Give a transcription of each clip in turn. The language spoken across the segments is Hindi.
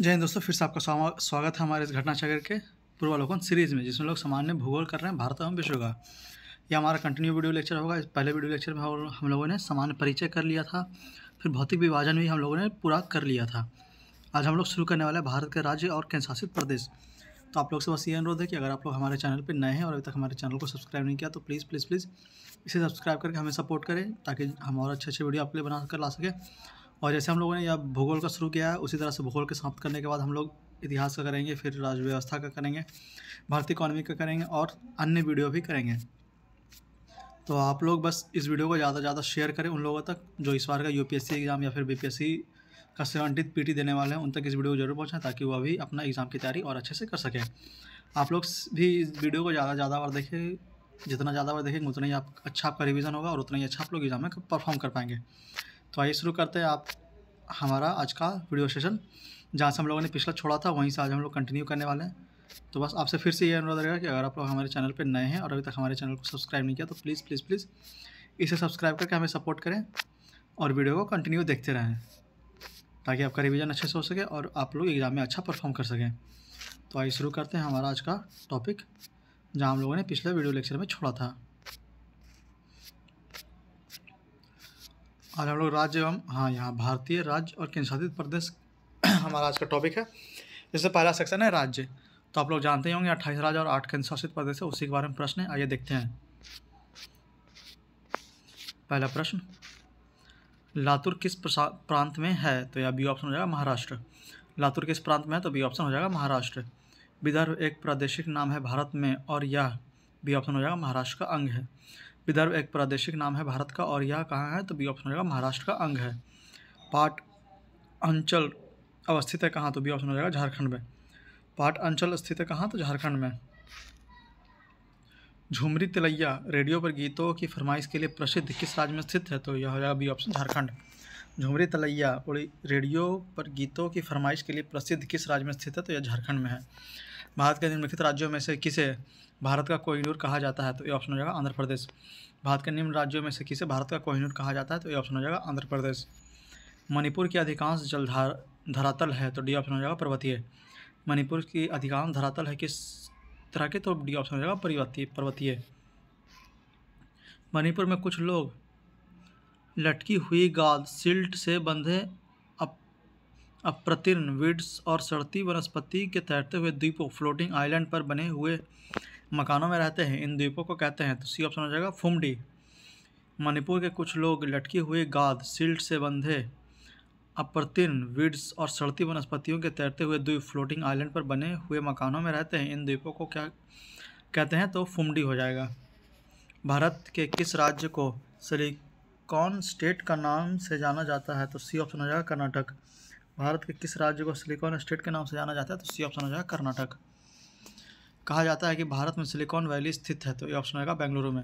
जय हिंद दोस्तों फिर से आपका स्वागत है हमारे इस चक्र के पूर्वालोकन सीरीज में जिसमें लोग सामान्य भूगोल कर रहे हैं भारत एवं विश्व का यह हमारा कंटिन्यू वीडियो लेक्चर होगा इस पहले वीडियो लेक्चर में हम लोगों ने सामान्य परिचय कर लिया था फिर भौतिक विभाजन भी हम लोगों ने पूरा कर लिया था आज हम लोग शुरू करने वाले भारत के राज्य और केंद्रशासित प्रदेश तो आप लोग से बस ये अनुरोध है कि अगर आप लोग हमारे चैनल पर नए हैं और अभी तक हमारे चैनल को सब्सक्राइब नहीं किया तो प्लीज़ प्लीज़ प्लीज़ इसे सब्सक्राइब करके हमें सपोर्ट करें ताकि हम और अच्छे अच्छे वीडियो आपके लिए बना कर ला सकें और जैसे हम लोगों ने यह भूगोल का शुरू किया है उसी तरह से भूगोल के समाप्त करने के बाद हम लोग इतिहास का करेंगे फिर राज्य व्यवस्था का करेंगे भारतीय इकोनॉमी का करेंगे और अन्य वीडियो भी करेंगे तो आप लोग बस इस वीडियो को ज़्यादा से ज़्यादा शेयर करें उन लोगों तक जो इस बार का यू एग्ज़ाम या फिर बी का सेवनटीथ पी देने वाले हैं उन तक इस वीडियो को जरूर पहुँचाएँ ताकि वह भी अपना एग्ज़ाम की तैयारी और अच्छे से कर सकें आप लोग भी इस वीडियो को ज़्यादा से ज़्यादा बार देखें जितना ज़्यादा बार देखेंगे उतना ही आप अच्छा आपका रिविज़न होगा और उतना ही अच्छा आप लोग एग्ज़ाम में परफॉर्म कर पाएंगे तो आइए शुरू करते हैं आप हमारा आज का वीडियो सेशन जहाँ से हम लोगों ने पिछला छोड़ा था वहीं से आज हम लोग कंटिन्यू करने वाले हैं तो बस आपसे फिर से ये अनुरोध रहेगा कि अगर आप लोग हमारे चैनल पर नए हैं और अभी तक हमारे चैनल को सब्सक्राइब नहीं किया तो प्लीज़ प्लीज़ प्लीज़ इसे सब्सक्राइब करके हमें सपोर्ट करें और वीडियो को कंटिन्यू देखते रहें ताकि आपका रिविज़न अच्छे से हो सके और आप लोग एग्ज़ाम में अच्छा परफॉर्म कर सकें तो आइए शुरू करते हैं हमारा आज का टॉपिक जहाँ हम लोगों ने पिछले वीडियो लेक्चर में छोड़ा था आज हम लोग राज्य एवं हाँ यहाँ भारतीय राज्य और केंद्र शासित प्रदेश हमारा आज का टॉपिक है जैसे पहला सेक्शन है राज्य तो आप लोग जानते ही होंगे अट्ठाईस राज्य और आठ केंद्र शासित प्रदेश है उसी के बारे में प्रश्न है आइए देखते हैं पहला प्रश्न लातूर किस प्रांत में है तो यह बी ऑप्शन हो जाएगा महाराष्ट्र लातूर किस प्रांत में है तो बी ऑप्शन हो जाएगा महाराष्ट्र विदर्भ एक प्रादेशिक नाम है भारत में और यह बी ऑप्शन हो जाएगा महाराष्ट्र का अंग है विदर्भ एक प्रादेशिक नाम है भारत का और यह कहाँ है तो बी ऑप्शन रहेगा महाराष्ट्र का अंग है पाट अंचल अवस्थित है कहाँ तो बी ऑप्शन हो जाएगा झारखंड में पाट अंचल स्थित है कहाँ तो झारखंड में झुमरी तिलैया रेडियो पर गीतों की फरमाइश के लिए प्रसिद्ध किस राज्य में स्थित है तो यह हो जाएगा बी ऑप्शन झारखंड झुमरी तलैया उड़ी रेडियो पर गीतों की फरमाइश के लिए प्रसिद्ध किस राज्य में स्थित है तो यह झारखंड में है भारत के निम्नलिखित राज्यों में से किसे भारत का कोहिनूर कहा जाता है तो ये ऑप्शन हो जाएगा आंध्र प्रदेश भारत के निम्न राज्यों में से किसे भारत का कोहिनूर कहा जाता है तो ये ऑप्शन हो जाएगा आंध्र प्रदेश मणिपुर की अधिकांश जलधार धरातल है तो डी ऑप्शन हो जाएगा पर्वतीय मणिपुर की अधिकांश धरातल है किस तरह के तो डी ऑप्शन हो जाएगा पर्वतीय पर्वतीय मणिपुर में कुछ लोग लटकी हुई गाद सिल्ट से बंधे अप्रतिर्ण अप्रतीर्ण विड्स और सड़ती वनस्पति के तैरते हुए द्वीपों फ्लोटिंग आइलैंड पर बने हुए मकानों में रहते हैं इन द्वीपों को कहते हैं तो सी ऑप्शन हो जाएगा फुमडी मणिपुर के कुछ लोग लटकी हुई गाद सिल्ट से बंधे अप्रतिन विड्स और सड़ती वनस्पतियों के तैरते हुए द्वीप फ्लोटिंग आइलैंड पर बने हुए मकानों में रहते हैं इन द्वीपों को क्या कहते हैं तो फुमडी हो जाएगा भारत के किस राज्य को सिलिकॉन स्टेट का नाम से जाना जाता है तो सी ऑप्शन हो जाएगा कर्नाटक भारत के किस राज्य को सिलिकॉन स्टेट के नाम से जाना जाता है तो सी ऑप्शन हो जाएगा कर्नाटक कहा जाता है कि भारत में सिलिकॉन वैली स्थित है तो ये ऑप्शन होगा बेंगलुरु में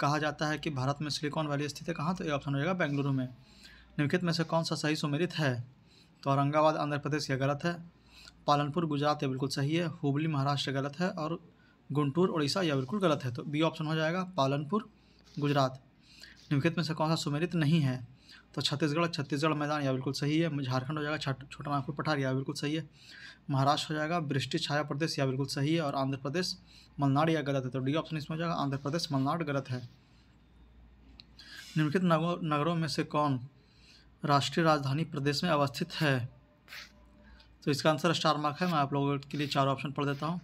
कहा जाता है कि भारत में सिलिकॉन वैली स्थित है कहाँ तो ये ऑप्शन हो जाएगा बेंगलुरु में निम्नलिखित में से कौन सा सही सुमेरित है तो औरंगाबाद आंध्र प्रदेश यह गलत है पालनपुर गुजरात यह बिल्कुल सही है हुबली महाराष्ट्र गलत है और गुंटूर उड़ीसा यह बिल्कुल गलत है तो बी ऑप्शन हो जाएगा पालनपुर गुजरात निम्नलिखित में से कौन सा सुमेरित नहीं है तो छत्तीसगढ़ छत्तीसगढ़ मैदान यह बिल्कुल सही है झारखंड हो जाएगा छोटा नागपुर पठार यह बिल्कुल सही है महाराष्ट्र हो जाएगा वृष्टि छाया प्रदेश यह बिल्कुल सही है और आंध्र प्रदेश मलनाड यह गलत है तो डी ऑप्शन इसमें हो जाएगा आंध्र प्रदेश मलनाड गलत है निम्नलिखित नगरों में से कौन राष्ट्रीय राजधानी प्रदेश में अवस्थित है तो इसका आंसर स्टार मार्क है मैं आप लोगों के लिए चार ऑप्शन पढ़ देता हूँ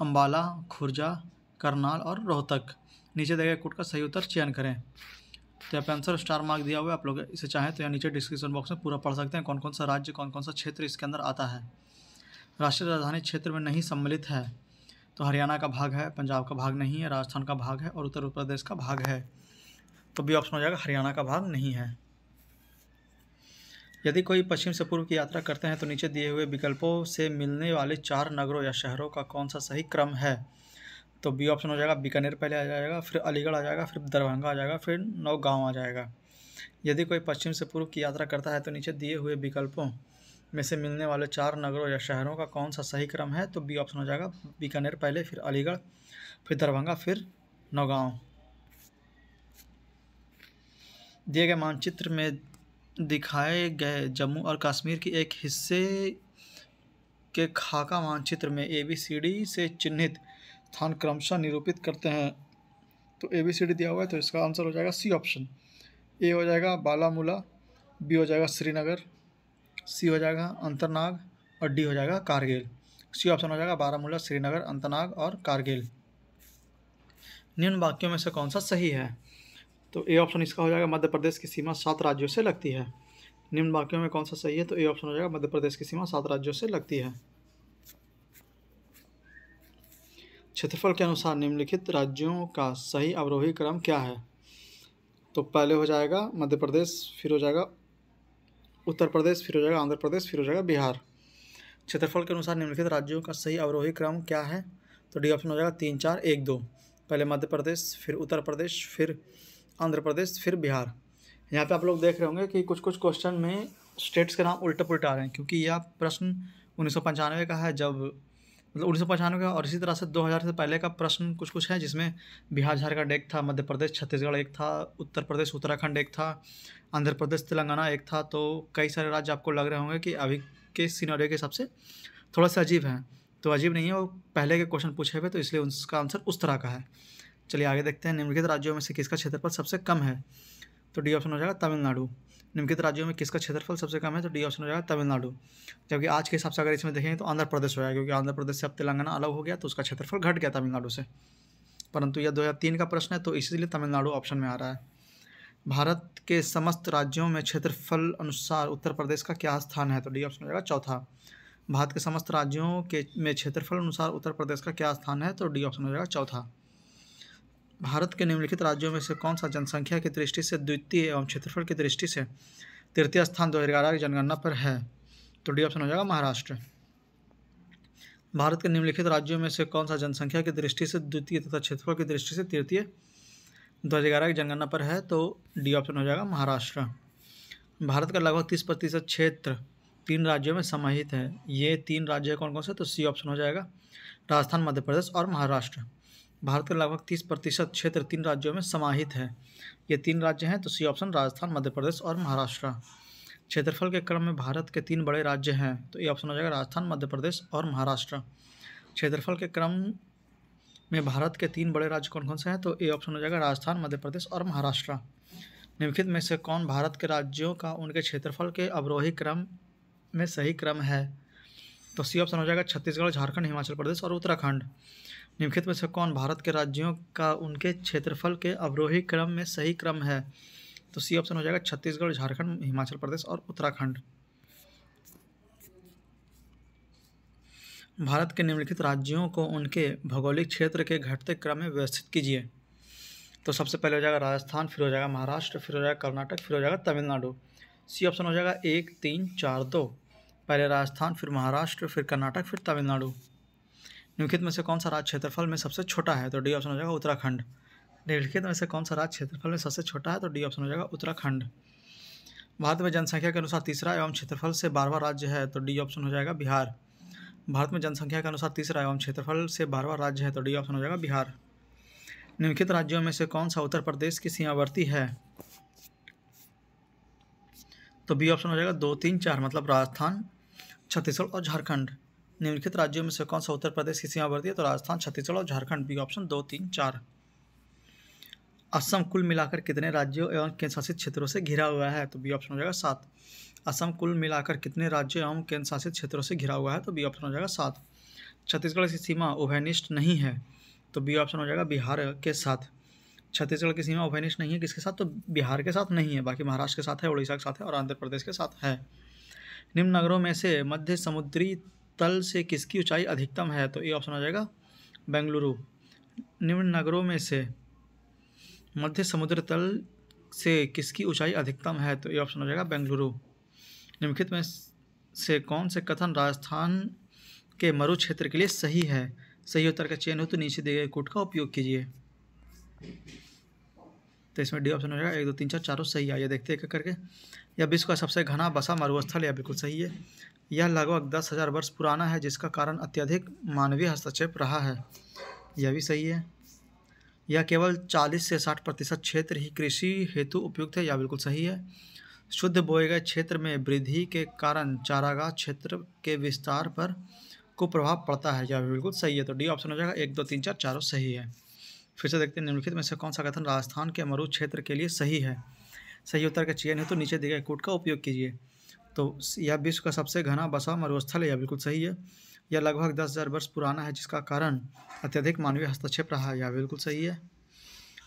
अम्बाला खुर्जा करनाल और रोहतक नीचे दिए कोट का सही उत्तर चयन करें तो यहाँ पे आंसर स्टार मार्क दिया हुआ है आप लोग इसे चाहें तो यहाँ नीचे डिस्क्रिप्शन बॉक्स में पूरा पढ़ सकते हैं कौन कौन सा राज्य कौन कौन सा क्षेत्र इसके अंदर आता है राष्ट्रीय राजधानी क्षेत्र में नहीं सम्मिलित है तो हरियाणा का भाग है पंजाब का भाग नहीं है राजस्थान का भाग है और उत्तर प्रदेश का भाग है तो बी ऑप्शन हो जाएगा हरियाणा का भाग नहीं है यदि कोई पश्चिम से पूर्व की यात्रा करते हैं तो नीचे दिए हुए विकल्पों से मिलने वाले चार नगरों या शहरों का कौन सा सही क्रम है तो बी ऑप्शन हो जाएगा बीकानेर पहले आ जाएगा फिर अलीगढ़ आ जाएगा फिर दरभंगा आ जाएगा फिर नौगांव आ जाएगा यदि कोई पश्चिम से पूर्व की यात्रा करता है तो नीचे दिए हुए विकल्पों में से मिलने वाले चार नगरों या शहरों का कौन सा सही क्रम है तो बी ऑप्शन हो जाएगा बीकानेर पहले फिर अलीगढ़ फिर दरभंगा फिर नौगांव दिए गए मानचित्र में दिखाए गए जम्मू और कश्मीर के एक हिस्से के खाका मानचित्र में ए बी सी डी से चिन्हित स्थान क्रमशः निरूपित करते हैं तो ए बी सी डी दिया हुआ है तो इसका आंसर हो जाएगा सी ऑप्शन ए हो जाएगा बालामूला बी हो जाएगा श्रीनगर सी हो जाएगा अंतरनाग और डी हो जाएगा कारगिल सी ऑप्शन हो जाएगा बारामूला श्रीनगर अंतनाग और कारगिल निम्न वाक्यों में से कौन सा सही है तो ए ऑप्शन इसका हो जाएगा मध्य प्रदेश की सीमा सात राज्यों से लगती है निम्न वाक्यों में कौन सा सही है तो ए ऑप्शन हो जाएगा मध्य प्रदेश की सीमा सात राज्यों से लगती है क्षेत्रफल के अनुसार निम्नलिखित राज्यों का सही अवरोही क्रम क्या है तो पहले हो जाएगा मध्य प्रदेश फिर हो जाएगा उत्तर प्रदेश फिर हो जाएगा आंध्र प्रदेश फिर हो जाएगा बिहार क्षेत्रफल के अनुसार निम्नलिखित राज्यों का सही अवरोही क्रम क्या है तो डी ऑप्शन हो जाएगा तीन चार एक दो पहले मध्य प्रदेश फिर उत्तर प्रदेश फिर आंध्र प्रदेश फिर बिहार यहाँ पे आप लोग देख रहे होंगे कि कुछ कुछ क्वेश्चन में स्टेट्स के नाम उल्टा पुलटा आ रहे हैं क्योंकि यह प्रश्न उन्नीस का है जब मतलब उन्नीस सौ पचानवे का और इसी तरह से 2000 से पहले का प्रश्न कुछ कुछ है जिसमें बिहार झारखंड एक था मध्य प्रदेश छत्तीसगढ़ एक था उत्तर प्रदेश उत्तराखंड एक था आंध्र प्रदेश तेलंगाना एक था तो कई सारे राज्य आपको लग रहे होंगे कि अभी के सीनरियो के हिसाब से थोड़ा सा अजीब है तो अजीब नहीं है वो पहले के क्वेश्चन पूछे हुए तो इसलिए उसका आंसर उस तरह का है चलिए आगे देखते हैं निम्नलिखित राज्यों में से किसका क्षेत्रफल सबसे कम है तो डी ऑप्शन हो जाएगा तमिलनाडु निम्नलिखित राज्यों में किसका क्षेत्रफल सबसे कम है तो डी ऑप्शन हो जाएगा तमिलनाडु जबकि आज के हिसाब से अगर इसमें देखें तो आंध्र प्रदेश हो जाएगा क्योंकि आंध्र प्रदेश से अब तेलंगाना अलग हो गया तो उसका क्षेत्रफल घट गया तमिलनाडु से परंतु यह दो का प्रश्न है तो इसीलिए तमिलनाडु ऑप्शन में आ रहा है भारत के समस्त राज्यों में क्षेत्रफल अनुसार उत्तर प्रदेश का क्या स्थान है तो डी ऑप्शन हो जाएगा चौथा भारत के समस्त राज्यों के में क्षेत्रफल अनुसार उत्तर प्रदेश का क्या स्थान है तो डी ऑप्शन हो जाएगा चौथा भारत के निम्नलिखित राज्यों में से कौन सा जनसंख्या की दृष्टि से द्वितीय एवं क्षेत्रफल की दृष्टि से तृतीय स्थान दो हज़ार ग्यारह की जनगणना पर है तो डी ऑप्शन हो जाएगा महाराष्ट्र भारत के निम्नलिखित राज्यों में से कौन सा जनसंख्या की दृष्टि से द्वितीय तथा क्षेत्रफल की दृष्टि से तृतीय दो हज़ार ग्यारह की जनगणना पर है तो डी ऑप्शन हो जाएगा महाराष्ट्र भारत का लगभग तीस प्रतिशत क्षेत्र तीन राज्यों में समाहित है ये तीन राज्य कौन कौन से तो सी ऑप्शन हो जाएगा राजस्थान मध्य प्रदेश और महाराष्ट्र भारत का लगभग तीस प्रतिशत क्षेत्र तीन राज्यों में समाहित है ये तीन राज्य हैं तो सी ऑप्शन राजस्थान मध्य प्रदेश और महाराष्ट्र क्षेत्रफल के क्रम में भारत के तीन बड़े राज्य हैं तो ये ऑप्शन हो जाएगा राजस्थान मध्य प्रदेश और महाराष्ट्र क्षेत्रफल के क्रम में भारत के तीन बड़े राज्य कौन कौन से हैं तो ये ऑप्शन हो जाएगा राजस्थान मध्य प्रदेश और महाराष्ट्र निम्नलिखित में से कौन भारत के राज्यों का उनके क्षेत्रफल के अवरोही क्रम में सही क्रम है तो सी ऑप्शन हो जाएगा छत्तीसगढ़ झारखंड हिमाचल प्रदेश और उत्तराखंड निम्नलिखित में से कौन भारत के राज्यों का उनके क्षेत्रफल के अवरोही क्रम में सही क्रम है तो सी ऑप्शन हो जाएगा छत्तीसगढ़ झारखंड हिमाचल प्रदेश और उत्तराखंड भारत के निम्नलिखित राज्यों को उनके भौगोलिक क्षेत्र के घटते क्रम में व्यवस्थित कीजिए तो सबसे पहले हो जाएगा राजस्थान फिर हो जाएगा महाराष्ट्र फिर हो जाएगा कर्नाटक फिर हो जाएगा तमिलनाडु सी ऑप्शन हो जाएगा एक तीन चार दो पहले राजस्थान फिर महाराष्ट्र फिर कर्नाटक फिर तमिलनाडु निम्नलिखित में से कौन सा राज्य क्षेत्रफल में सबसे छोटा है तो डी ऑप्शन हो जाएगा उत्तराखंड निम्नलिखित में से कौन सा राज्य क्षेत्रफल में सबसे छोटा है तो डी ऑप्शन हो जाएगा उत्तराखंड भारत में जनसंख्या के अनुसार तीसरा एवं क्षेत्रफल से बारहवा राज्य है तो डी ऑप्शन हो जाएगा बिहार भारत में जनसंख्या के अनुसार तीसरा एवं क्षेत्रफल से बारहवा राज्य है तो डी ऑप्शन हो जाएगा बिहार निम्नलिखित राज्यों में से कौन सा उत्तर प्रदेश की सीमावर्ती है तो बी ऑप्शन हो जाएगा दो तीन चार मतलब राजस्थान छत्तीसगढ़ और झारखंड निम्नलिखित राज्यों में से कौन सा उत्तर प्रदेश की सीमा बढ़ती है तो राजस्थान छत्तीसगढ़ और झारखंड बी ऑप्शन दो तीन चार असम कुल मिलाकर कितने राज्यों एवं केंद्र शासित क्षेत्रों से घिरा हुआ है तो बी ऑप्शन हो जाएगा सात असम कुल मिलाकर कितने राज्यों एवं केंद्र शासित क्षेत्रों से घिरा हुआ है तो बी ऑप्शन हो जाएगा सात छत्तीसगढ़ की सीमा उभयनिष्ठ नहीं है तो बी ऑप्शन हो जाएगा बिहार के साथ छत्तीसगढ़ की सीमा उभयनिष्ठ नहीं है किसके साथ तो बिहार के साथ नहीं है बाकी महाराष्ट्र के साथ है उड़ीसा के साथ है और आंध्र प्रदेश के साथ है निम्न नगरों में से मध्य समुद्री तल से किसकी ऊंचाई अधिकतम है तो ये ऑप्शन आ जाएगा बेंगलुरु निम्न नगरों में से मध्य समुद्र तल से किसकी ऊंचाई अधिकतम है तो ये ऑप्शन हो जाएगा बेंगलुरु निम्नलिखित में से कौन से कथन राजस्थान के मरु क्षेत्र के लिए सही है सही उत्तर का चयन हो तो नीचे दिए गए कोट का उपयोग कीजिए तो इसमें डी ऑप्शन हो जाएगा एक दो तीन चार चारों सही है ये देखते हैं करके यह विश्व का सबसे घना बसा मरुस्थल यह बिल्कुल सही है यह लगभग दस हज़ार वर्ष पुराना है जिसका कारण अत्यधिक मानवीय हस्तक्षेप रहा है यह भी सही है यह केवल चालीस से साठ प्रतिशत क्षेत्र ही कृषि हेतु उपयुक्त है यह बिल्कुल सही है शुद्ध बोए गए क्षेत्र में वृद्धि के कारण चारागाह क्षेत्र के विस्तार पर कुप्रभाव पड़ता है यह बिल्कुल सही है तो डी ऑप्शन हो जाएगा एक दो तीन चार चारों सही है फिर से देखते हैं निम्नलिखित में से कौन सा कथन राजस्थान के मरुद क्षेत्र के लिए सही है सही उत्तर का चयन है तो नीचे दिए गए कूट का उपयोग कीजिए तो यह विश्व का सबसे घना बसा मरुस्थल है यह बिल्कुल सही है यह लगभग दस हज़ार वर्ष पुराना है जिसका कारण अत्यधिक मानवीय हस्तक्षेप रहा है यह बिल्कुल सही है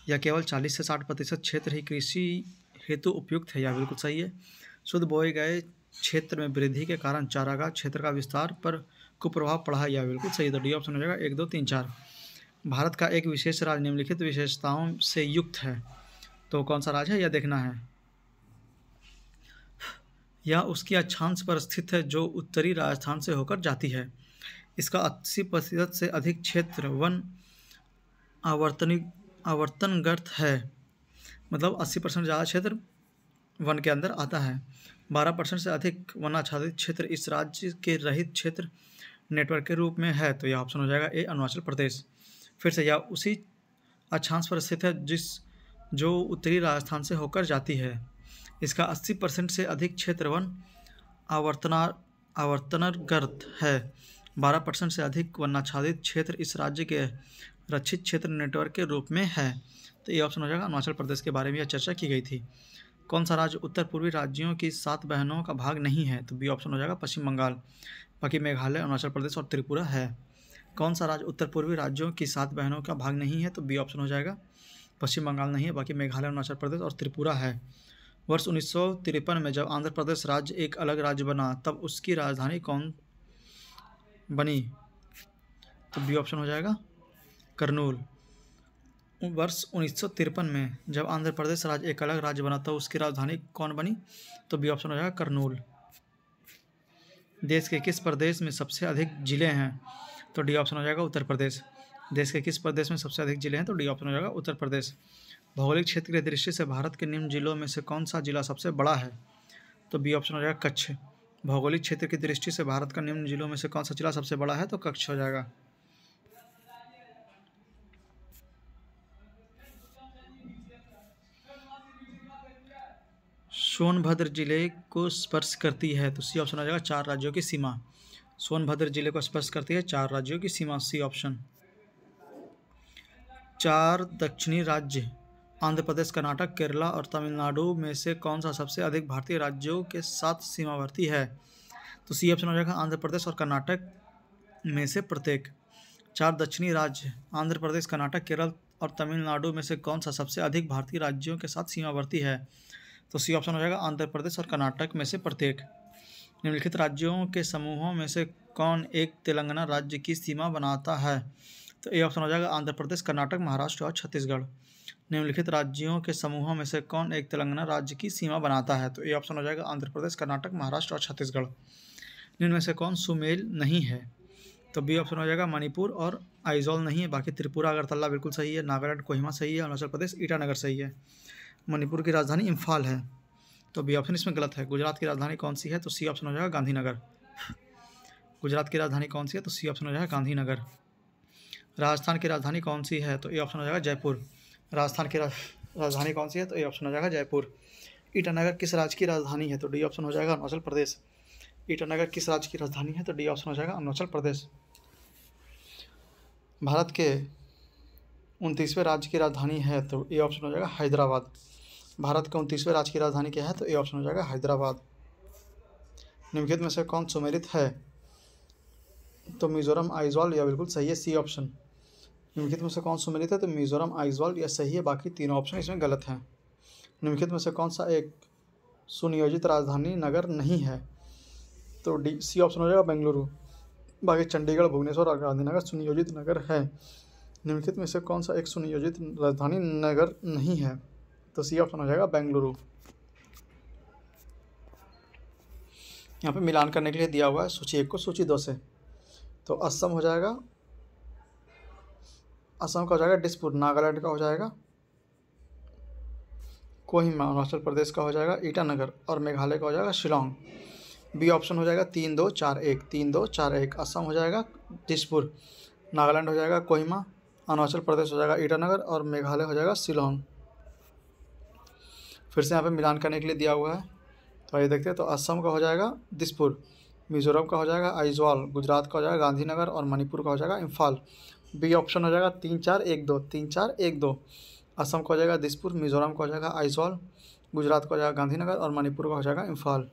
यह केवल चालीस से साठ प्रतिशत क्षेत्र ही कृषि हेतु उपयुक्त है यह बिल्कुल सही है शुद्ध बोए गए क्षेत्र में वृद्धि के कारण चारागाह क्षेत्र का विस्तार पर कुप्रभाव पड़ा है यह बिल्कुल सही है तो डी ऑप्शन हो जाएगा एक दो तीन चार भारत का एक विशेष राज्य निम्नलिखित विशेषताओं से युक्त है तो कौन सा राज्य है यह देखना है यह उसकी अक्षांश पर स्थित है जो उत्तरी राजस्थान से होकर जाती है इसका अस्सी प्रतिशत से अधिक क्षेत्र वन आवर्तनी आवर्तनगत है मतलब अस्सी परसेंट ज़्यादा क्षेत्र वन के अंदर आता है बारह परसेंट से अधिक वन आच्छादित क्षेत्र इस राज्य के रहित क्षेत्र नेटवर्क के रूप में है तो यह ऑप्शन हो जाएगा ए अरुणाचल प्रदेश फिर से या उसी अक्षांश पर स्थित है जिस जो उत्तरी राजस्थान से होकर जाती है इसका 80 परसेंट से अधिक क्षेत्र वन आवर्तना आवर्तनगर्त है 12 परसेंट से अधिक वनाच्छादित क्षेत्र इस राज्य के रक्षित क्षेत्र नेटवर्क के रूप में है तो ये ऑप्शन हो जाएगा अरुणाचल प्रदेश के बारे में यह चर्चा की गई थी कौन सा राज्य उत्तर पूर्वी राज्यों की सात बहनों का भाग नहीं है तो बी ऑप्शन हो जाएगा पश्चिम बंगाल बाकी मेघालय अरुणाचल प्रदेश और त्रिपुरा है कौन सा राज्य उत्तर पूर्वी राज्यों की सात बहनों का भाग नहीं है तो बी ऑप्शन हो जाएगा पश्चिम बंगाल नहीं है बाकी मेघालय अरुणाचल प्रदेश और त्रिपुरा है वर्ष उन्नीस में जब आंध्र प्रदेश राज्य एक अलग राज्य बना तब उसकी राजधानी कौन बनी तो बी ऑप्शन हो जाएगा करनूल वर्ष उन्नीस में जब आंध्र प्रदेश राज्य एक अलग राज्य बना तब उसकी राजधानी कौन बनी तो बी ऑप्शन हो जाएगा करनूल देश के किस प्रदेश में सबसे अधिक ज़िले हैं तो डी ऑप्शन हो जाएगा उत्तर प्रदेश देश के किस प्रदेश में सबसे अधिक जिले हैं तो डी ऑप्शन हो जाएगा उत्तर प्रदेश भौगोलिक क्षेत्र की दृष्टि से भारत के निम्न जिलों में से कौन सा जिला सबसे बड़ा है तो बी ऑप्शन हो जाएगा कच्छ भौगोलिक क्षेत्र की दृष्टि से भारत का निम्न जिलों में से कौन सा जिला सबसे बड़ा है तो कच्छ हो जाएगा सोनभद्र जिले को स्पर्श करती है तो सी ऑप्शन हो जाएगा चार राज्यों की सीमा सोनभद्र जिले को स्पष्ट करती है चार राज्यों की सीमा सी ऑप्शन चार दक्षिणी राज्य आंध्र प्रदेश कर्नाटक केरला और तमिलनाडु में से कौन सा सबसे अधिक भारतीय राज्यों के साथ सीमावर्ती है तो सी ऑप्शन हो जाएगा आंध्र प्रदेश और कर्नाटक में से प्रत्येक चार दक्षिणी राज्य आंध्र प्रदेश कर्नाटक केरल और तमिलनाडु में से कौन सा सबसे अधिक भारतीय राज्यों के साथ सीमावर्ती है तो सी ऑप्शन हो जाएगा आंध्र प्रदेश और कर्नाटक में से प्रत्येक निम्नलिखित राज्यों के समूहों में से कौन एक तेलंगाना राज्य की सीमा बनाता है तो ए ऑप्शन हो जाएगा आंध्र प्रदेश कर्नाटक महाराष्ट्र और छत्तीसगढ़ निम्नलिखित राज्यों के समूहों में से कौन एक तेलंगाना राज्य की सीमा बनाता है तो ए ऑप्शन हो जाएगा आंध्र प्रदेश कर्नाटक महाराष्ट्र और छत्तीसगढ़ निम्न में से कौन सुमेल नहीं है तो बी ऑप्शन हो जाएगा मणिपुर और आइजोल नहीं है बाकी त्रिपुरा अगरतला बिल्कुल सही है नागालैंड कोहिमा सही है अरुणाचल प्रदेश ईटानगर सही है मणिपुर की राजधानी इम्फाल है तो बी ऑप्शन इसमें गलत है गुजरात की राजधानी कौन सी है तो सी ऑप्शन हो जाएगा गांधीनगर गुजरात की राजधानी कौन सी है तो सी ऑप्शन हो जाएगा गांधीनगर राजस्थान की राजधानी कौन सी है तो ए ऑप्शन हो जाएगा जयपुर राजस्थान की राजधानी कौन सी है तो ए ऑप्शन हो जाएगा जयपुर ईटानगर किस राज्य की राजधानी है तो डी ऑप्शन हो जाएगा अरुणाचल प्रदेश ईटानगर किस राज्य की राजधानी है तो डी ऑप्शन हो जाएगा अरुणाचल प्रदेश भारत के उनतीसवें राज्य की राजधानी है तो ए ऑप्शन हो जाएगा हैदराबाद भारत के उनतीसवें राज्य की राजधानी क्या है तो ए ऑप्शन हो जाएगा हैदराबाद निम्नलिखित में से कौन सुमेलित है तो मिजोरम आइजवाल या बिल्कुल सही है सी ऑप्शन निम्नलिखित में से कौन सुमेलित है तो मिजोरम आइजवाल या सही है बाकी तीनों ऑप्शन इसमें गलत हैं निम्नलिखित में से कौन सा एक सुनियोजित राजधानी नगर नहीं है तो डी सी ऑप्शन हो जाएगा बेंगलुरु बाकी चंडीगढ़ भुवनेश्वर और गांधीनगर सुनियोजित नगर है निम्नलिखित में से कौन सा एक सुनियोजित राजधानी नगर नहीं है तो सी ऑप्शन हो जाएगा बेंगलुरु यहाँ पे मिलान करने के लिए दिया हुआ है सूची एक को सूची दो से तो असम हो जाएगा असम का हो जाएगा डिसपुर नागालैंड का हो जाएगा कोहिमा अरुणाचल प्रदेश का हो जाएगा ईटानगर और मेघालय का हो जाएगा शिलोंग बी ऑप्शन हो जाएगा तीन दो चार एक तीन दो चार एक असम हो जाएगा दिसपुर नागालैंड हो जाएगा कोहिमा अरुणाचल प्रदेश हो जाएगा ईटानगर और मेघालय हो जाएगा शिलोंग फिर से यहाँ पे मिलान करने के लिए दिया हुआ है तो आइए देखते हैं तो असम का हो जाएगा दिसपुर मिजोरम का हो जाएगा आइजवाल गुजरात का हो जाएगा गांधीनगर और मणिपुर का हो जाएगा इम्फाल बी ऑप्शन हो जाएगा तीन चार एक दो तीन चार एक दो असम का हो जाएगा दिसपुर मिजोरम का हो जाएगा आइजवाल गुजरात का हो जाएगा गांधीनगर और मणिपुर का हो जाएगा इम्फाल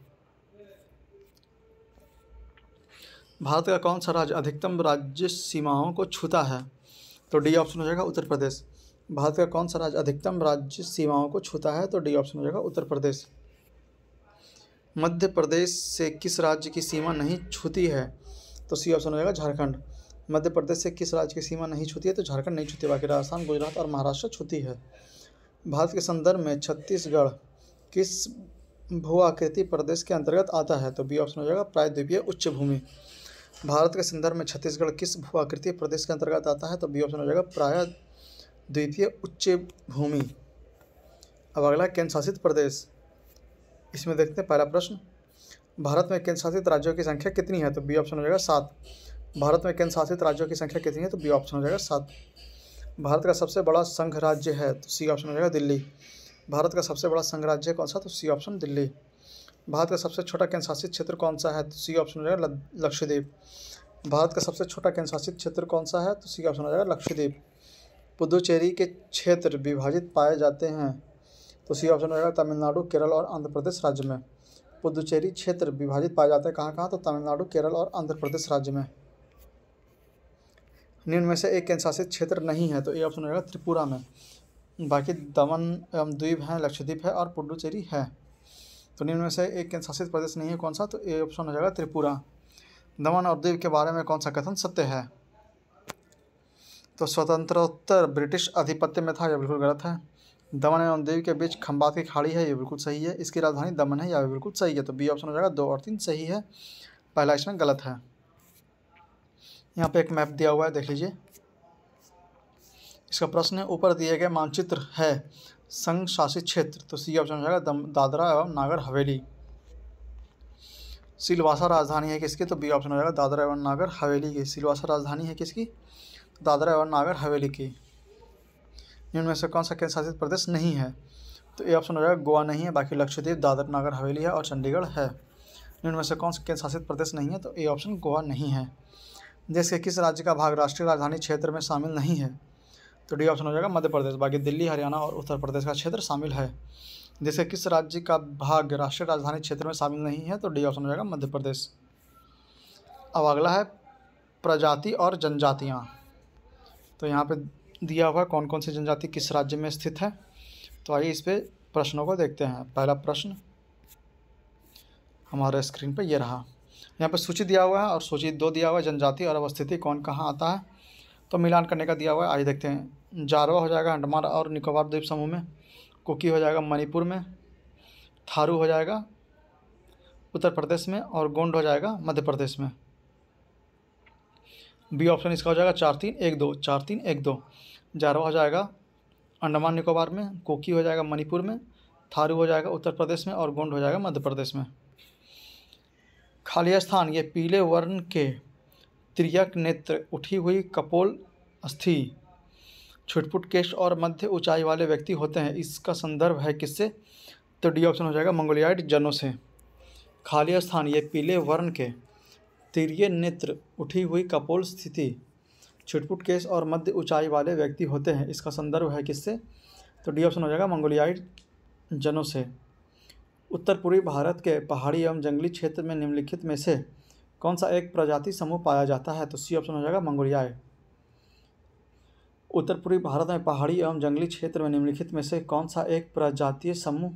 भारत का कौन सा राज्य अधिकतम राज्य सीमाओं को छूता है तो डी ऑप्शन हो जाएगा उत्तर प्रदेश भारत का कौन सा राज्य अधिकतम राज्य सीमाओं को छूता है तो डी ऑप्शन हो जाएगा उत्तर प्रदेश मध्य प्रदेश से किस राज्य की सीमा नहीं छूती है तो सी ऑप्शन हो जाएगा झारखंड मध्य प्रदेश से किस राज्य की सीमा नहीं छूती है तो झारखंड नहीं छूती बाकी राजस्थान गुजरात और महाराष्ट्र छूती है भारत के संदर्भ में छत्तीसगढ़ किस भू आकृति प्रदेश के अंतर्गत आता है तो बी ऑप्शन हो जाएगा प्रायद्वीपीय उच्च भूमि भारत के संदर्भ में छत्तीसगढ़ किस भू आकृति प्रदेश के अंतर्गत आता है तो बी ऑप्शन हो जाएगा प्राय द्वितीय उच्च भूमि अब अगला केंद्र शासित प्रदेश इसमें देखते हैं पहला प्रश्न भारत में केंद्र शासित राज्यों की संख्या कितनी है तो बी ऑप्शन हो जाएगा सात भारत में केंद्र शासित राज्यों की संख्या कितनी है तो बी ऑप्शन हो जाएगा सात भारत का सबसे बड़ा संघ राज्य है तो सी ऑप्शन हो जाएगा दिल्ली भारत का सबसे बड़ा संघ राज्य कौन सा तो सी ऑप्शन दिल्ली भारत का सबसे छोटा केंद्र शासित तो क्षेत्र कौन सा है तो सी ऑप्शन हो जाएगा लक्षद्वीप भारत का सबसे छोटा केंद्र शासित क्षेत्र कौन सा है तो सी ऑप्शन हो जाएगा लक्षद्वीप पुदुचेरी के क्षेत्र विभाजित पाए जाते हैं तो सी ऑप्शन हो जाएगा तमिलनाडु केरल और आंध्र प्रदेश राज्य में पुदुचेरी क्षेत्र विभाजित पाया जाता है कहाँ कहाँ तो तमिलनाडु केरल और आंध्र प्रदेश राज्य में निम्न में से एक केंद्रशासित क्षेत्र नहीं है तो ये ऑप्शन रहेगा त्रिपुरा में बाकी दमन एवं द्वीप हैं लक्षद्वीप है और पुडुचेरी है तो निम्न में से एक केंद्रशासित प्रदेश नहीं है कौन सा तो ये ऑप्शन हो जाएगा त्रिपुरा दमन और द्वीप के बारे में कौन सा कथन सत्य है तो स्वतंत्रोत्तर ब्रिटिश आधिपत्य में था यह बिल्कुल गलत है दमन एवं देवी के बीच खंबात की खाड़ी है ये बिल्कुल सही है इसकी राजधानी दमन है यह बिल्कुल सही है तो बी ऑप्शन हो जाएगा दो और तीन सही है पहला इसमें गलत है यहाँ पे एक मैप दिया हुआ है देख लीजिए इसका प्रश्न है ऊपर दिए गए मानचित्र है संघ शासित क्षेत्र तो सी ऑप्शन हो जाएगा दादरा एवं नागर हवेली सिलवासा राजधानी है किसकी तो बी ऑप्शन हो जाएगा दादरा एवं नागर हवेली की सिलवासा राजधानी है किसकी दादरा और नागर हवेली की इनमें से कौन सा केंद्र शासित प्रदेश नहीं है तो ये ऑप्शन हो जाएगा गोवा नहीं है बाकी लक्षद्वीप दादर नागर हवेली है और चंडीगढ़ है इनमें से कौन सा केंद्र शासित प्रदेश नहीं है तो ये ऑप्शन गोवा नहीं है देश के किस राज्य का भाग राष्ट्रीय राजधानी क्षेत्र में शामिल नहीं है तो डी ऑप्शन हो जाएगा मध्य प्रदेश बाकी दिल्ली हरियाणा और उत्तर प्रदेश का क्षेत्र शामिल है देश के किस राज्य का भाग राष्ट्रीय राजधानी क्षेत्र में शामिल नहीं है तो डी ऑप्शन हो जाएगा मध्य प्रदेश अब अगला है प्रजाति और जनजातियाँ तो यहाँ पे दिया हुआ कौन कौन सी जनजाति किस राज्य में स्थित है तो आइए इस पर प्रश्नों को देखते हैं पहला प्रश्न हमारे स्क्रीन पर यह रहा यहाँ पर सूची दिया हुआ है और सूची दो दिया हुआ है जनजाति और अवस्थिति कौन कहाँ आता है तो मिलान करने का दिया हुआ है आइए देखते हैं जारवा हो जाएगा अंडमान और निकोबार द्वीप समूह में कुकी हो जाएगा मणिपुर में थारू हो जाएगा उत्तर प्रदेश में और गोंड हो जाएगा मध्य प्रदेश में बी ऑप्शन इसका हो जाएगा चार तीन एक दो चार तीन एक दो जारवा हो जाएगा अंडमान निकोबार में कोकी हो जाएगा मणिपुर में थारू हो जाएगा उत्तर प्रदेश में और गोंड हो जाएगा मध्य प्रदेश में खाली स्थान ये पीले वर्ण के त्रियक नेत्र उठी हुई कपोल अस्थि छुटपुट केश और मध्य ऊंचाई वाले व्यक्ति होते हैं इसका संदर्भ है किससे तो डी ऑप्शन हो जाएगा मंगोलियाड जनों से खाली स्थान ये पीले वर्ण के तिर्य नेत्र उठी हुई कपोल स्थिति छुटपुट केस और मध्य ऊंचाई वाले व्यक्ति होते हैं इसका संदर्भ है किससे तो डी ऑप्शन हो जाएगा मंगोलियाइड जनों से उत्तर पूर्वी भारत के पहाड़ी एवं जंगली क्षेत्र में निम्नलिखित में से कौन सा एक प्रजाति समूह पाया जाता है तो सी ऑप्शन हो जाएगा मंगोलियाए उत्तर पूर्वी भारत में पहाड़ी एवं जंगली क्षेत्र में निम्नलिखित में से कौन सा एक प्रजातीय समूह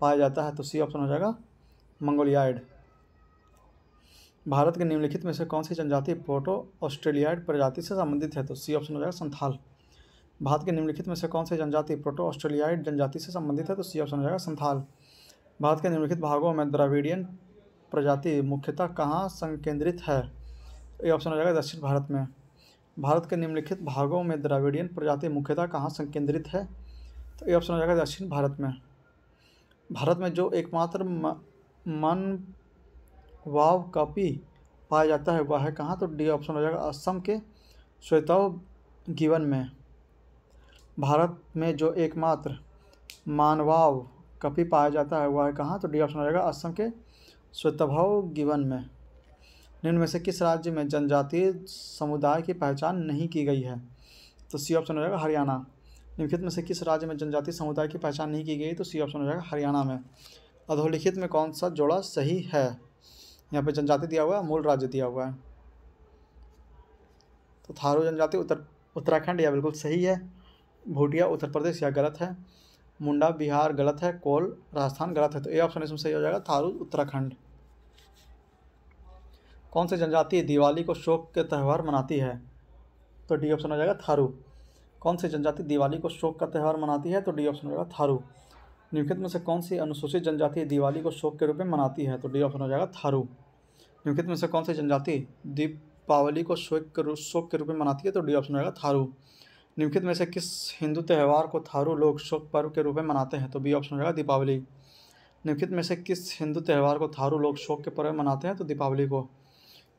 पाया जाता है तो सी ऑप्शन हो जाएगा मंगोलियाइड भारत के निम्नलिखित में से कौन सी जनजाति प्रोटो ऑस्ट्रेलियाइड प्रजाति से संबंधित है तो सी ऑप्शन हो जाएगा संथाल भारत के निम्नलिखित में से कौन सी जनजाति प्रोटो ऑस्ट्रेलियाइड जनजाति से संबंधित है तो सी ऑप्शन हो जाएगा संथाल भारत के निम्नलिखित भागों में द्राविडियन प्रजाति मुख्यतः कहाँ संकेंद्रित है ये ऑप्शन हो जाएगा दक्षिण भारत में भारत के निम्नलिखित भागों में द्राविडियन प्रजाति मुख्यतः कहाँ संकेंद्रित है तो ये ऑप्शन हो जाएगा दक्षिण भारत में भारत में जो एकमात्र मन वाव कापी पाया जाता है वह है कहाँ तो डी ऑप्शन हो जाएगा असम के श्वेताव गिवन में भारत में जो एकमात्र मानवाव कपी पाया जाता है वह है कहाँ तो डी ऑप्शन हो जाएगा असम के स्वतभाव गिवन में निम्न में से किस राज्य में जनजातीय समुदाय की पहचान नहीं की गई है तो सी ऑप्शन हो जाएगा हरियाणा निम्नलिखित में से किस राज्य में जनजातीय समुदाय की पहचान नहीं की गई तो सी ऑप्शन हो जाएगा हरियाणा में अधोलिखित में कौन सा जोड़ा सही है यहाँ पे जनजाति दिया हुआ है मूल राज्य दिया हुआ है तो थारू जनजाति उत्तर उत्तराखंड यह बिल्कुल सही है भूटिया उत्तर प्रदेश या गलत है मुंडा बिहार गलत है कोल राजस्थान गलत है तो ये ऑप्शन इसमें सही हो जाएगा थारू उत्तराखंड कौन सी जनजाति दिवाली को शोक के त्यौहार मनाती है तो डी ऑप्शन हो जाएगा थारू कौन सी जनजाति दिवाली को शोक का त्यौहार मनाती है तो डी ऑप्शन हो जाएगा थारू निम्नलिखित में से कौन सी अनुसूचित जनजाति दिवाली को शोक के रूप में मनाती है तो डी ऑप्शन हो जाएगा थारू निम्नलिखित में से कौन सी जनजाति दीपावली को शोक के रूप शोक के रूप में मनाती है तो डी ऑप्शन हो जाएगा थारू निम्नलिखित में से किस हिंदू त्यौहार को थारू लोग शोक पर्व के रूप में मनाते हैं तो बी ऑप्शन हो जाएगा दीपावली निम्नलिखित में से किस हिंदू त्यौहार को थारू लोग शोक के पर्व में मनाते हैं तो दीपावली को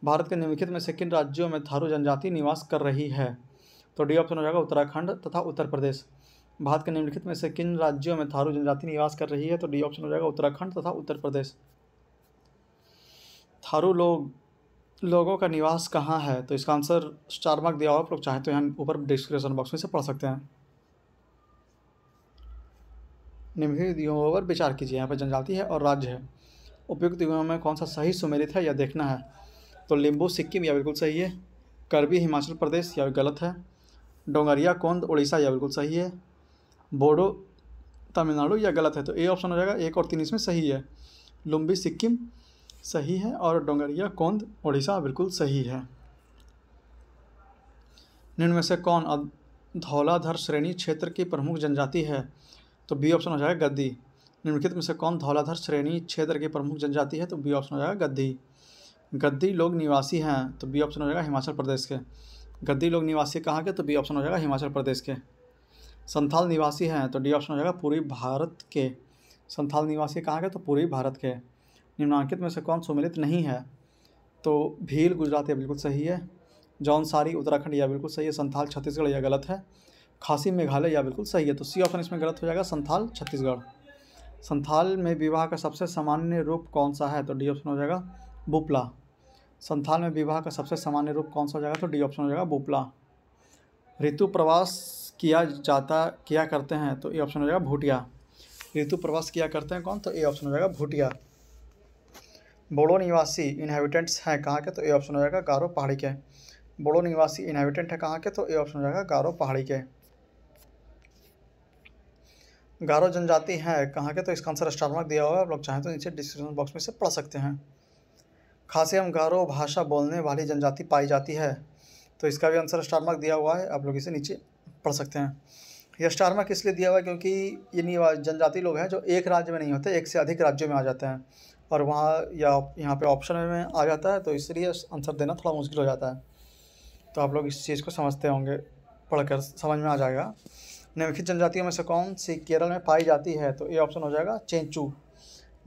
भारत के निम्नलिखित में से किन राज्यों में थारू जनजाति निवास कर रही है तो डी ऑप्शन हो जाएगा उत्तराखंड तथा उत्तर प्रदेश भारत के निम्नलिखित में से किन राज्यों में थारू जनजाति निवास कर रही है तो डी ऑप्शन हो जाएगा उत्तराखंड तथा उत्तर प्रदेश थारू लोग लोगों का निवास कहाँ है तो इसका आंसर स्टार मार्क दिया हुआ आप लोग चाहें तो यहाँ ऊपर डिस्क्रिप्शन बॉक्स में से पढ़ सकते हैं निम्नलिखित युवाओं पर विचार कीजिए यहाँ पर जनजाति है और राज्य है उपयुक्त युवाओं में कौन सा सही सुमेलित है या देखना है तो लिंबू सिक्किम या बिल्कुल सही है करबी हिमाचल प्रदेश या गलत है डोंगरिया कोंद उड़ीसा यह बिल्कुल सही है बोडो तमिलनाडु या गलत है तो ए ऑप्शन हो जाएगा एक और तीन इसमें सही है लुम्बी सिक्किम सही है और डोंगरिया कोंद ओडिशा बिल्कुल सही है निम्न में से कौन धौलाधर श्रेणी क्षेत्र की प्रमुख जनजाति है तो बी ऑप्शन हो जाएगा गद्दी निम्नलिखित में से कौन धौलाधर श्रेणी क्षेत्र की प्रमुख जनजाति है तो बी ऑप्शन हो जाएगा गद्दी गद्दी लोग निवासी हैं तो बी ऑप्शन हो जाएगा हिमाचल प्रदेश के गद्दी लोग निवासी कहाँ के तो बी ऑप्शन हो जाएगा हिमाचल प्रदेश के संथाल निवासी हैं तो डी ऑप्शन हो जाएगा पूर्वी भारत के संथाल निवासी कहाँ के तो पूर्वी भारत के निम्नांकित में से कौन सुमिलित नहीं है तो भील गुजरात यह बिल्कुल सही है जौनसारी उत्तराखंड यह बिल्कुल सही है संथाल छत्तीसगढ़ यह गलत है खासी मेघालय यह बिल्कुल सही है तो सी ऑप्शन इसमें गलत हो जाएगा संथाल छत्तीसगढ़ संथाल में विवाह का सबसे सामान्य रूप कौन सा है तो डी ऑप्शन हो जाएगा बुपला संथाल में विवाह का सबसे सामान्य रूप कौन सा हो जाएगा तो डी ऑप्शन हो जाएगा बुपला ऋतु प्रवास किया जाता किया करते हैं तो ए ऑप्शन हो जाएगा भूटिया ऋतु प्रवास किया करते हैं कौन तो ए ऑप्शन हो जाएगा भूटिया बोड़ो निवासी इनहेबिटेंट्स हैं कहाँ के तो ए ऑप्शन हो जाएगा गारो पहाड़ी के बोड़ो निवासी इनहेबिटेंट है कहाँ के तो ए ऑप्शन हो जाएगा गारो पहाड़ी के गारो जनजाति है कहाँ के तो इसका आंसर स्टार मार्क दिया हुआ है आप लोग चाहें तो नीचे डिस्क्रिप्शन बॉक्स में से पढ़ सकते हैं खासी हम गारो भाषा बोलने वाली जनजाति पाई जाती है तो इसका भी आंसर स्टार मार्क दिया हुआ है आप लोग इसे नीचे पढ़ सकते हैं यह स्टार मार्क इसलिए दिया हुआ है क्योंकि ये जनजाति लोग हैं जो एक राज्य में नहीं होते एक से अधिक राज्यों में आ जाते हैं और वहाँ या यहाँ पे ऑप्शन में आ जाता है तो इसलिए आंसर देना थोड़ा मुश्किल हो जाता है तो आप लोग इस चीज़ को समझते होंगे पढ़कर समझ में आ जाएगा निम्नलिखित जनजातियों में से कौन सी केरल में पाई जाती है तो ये ऑप्शन हो जाएगा चेंचू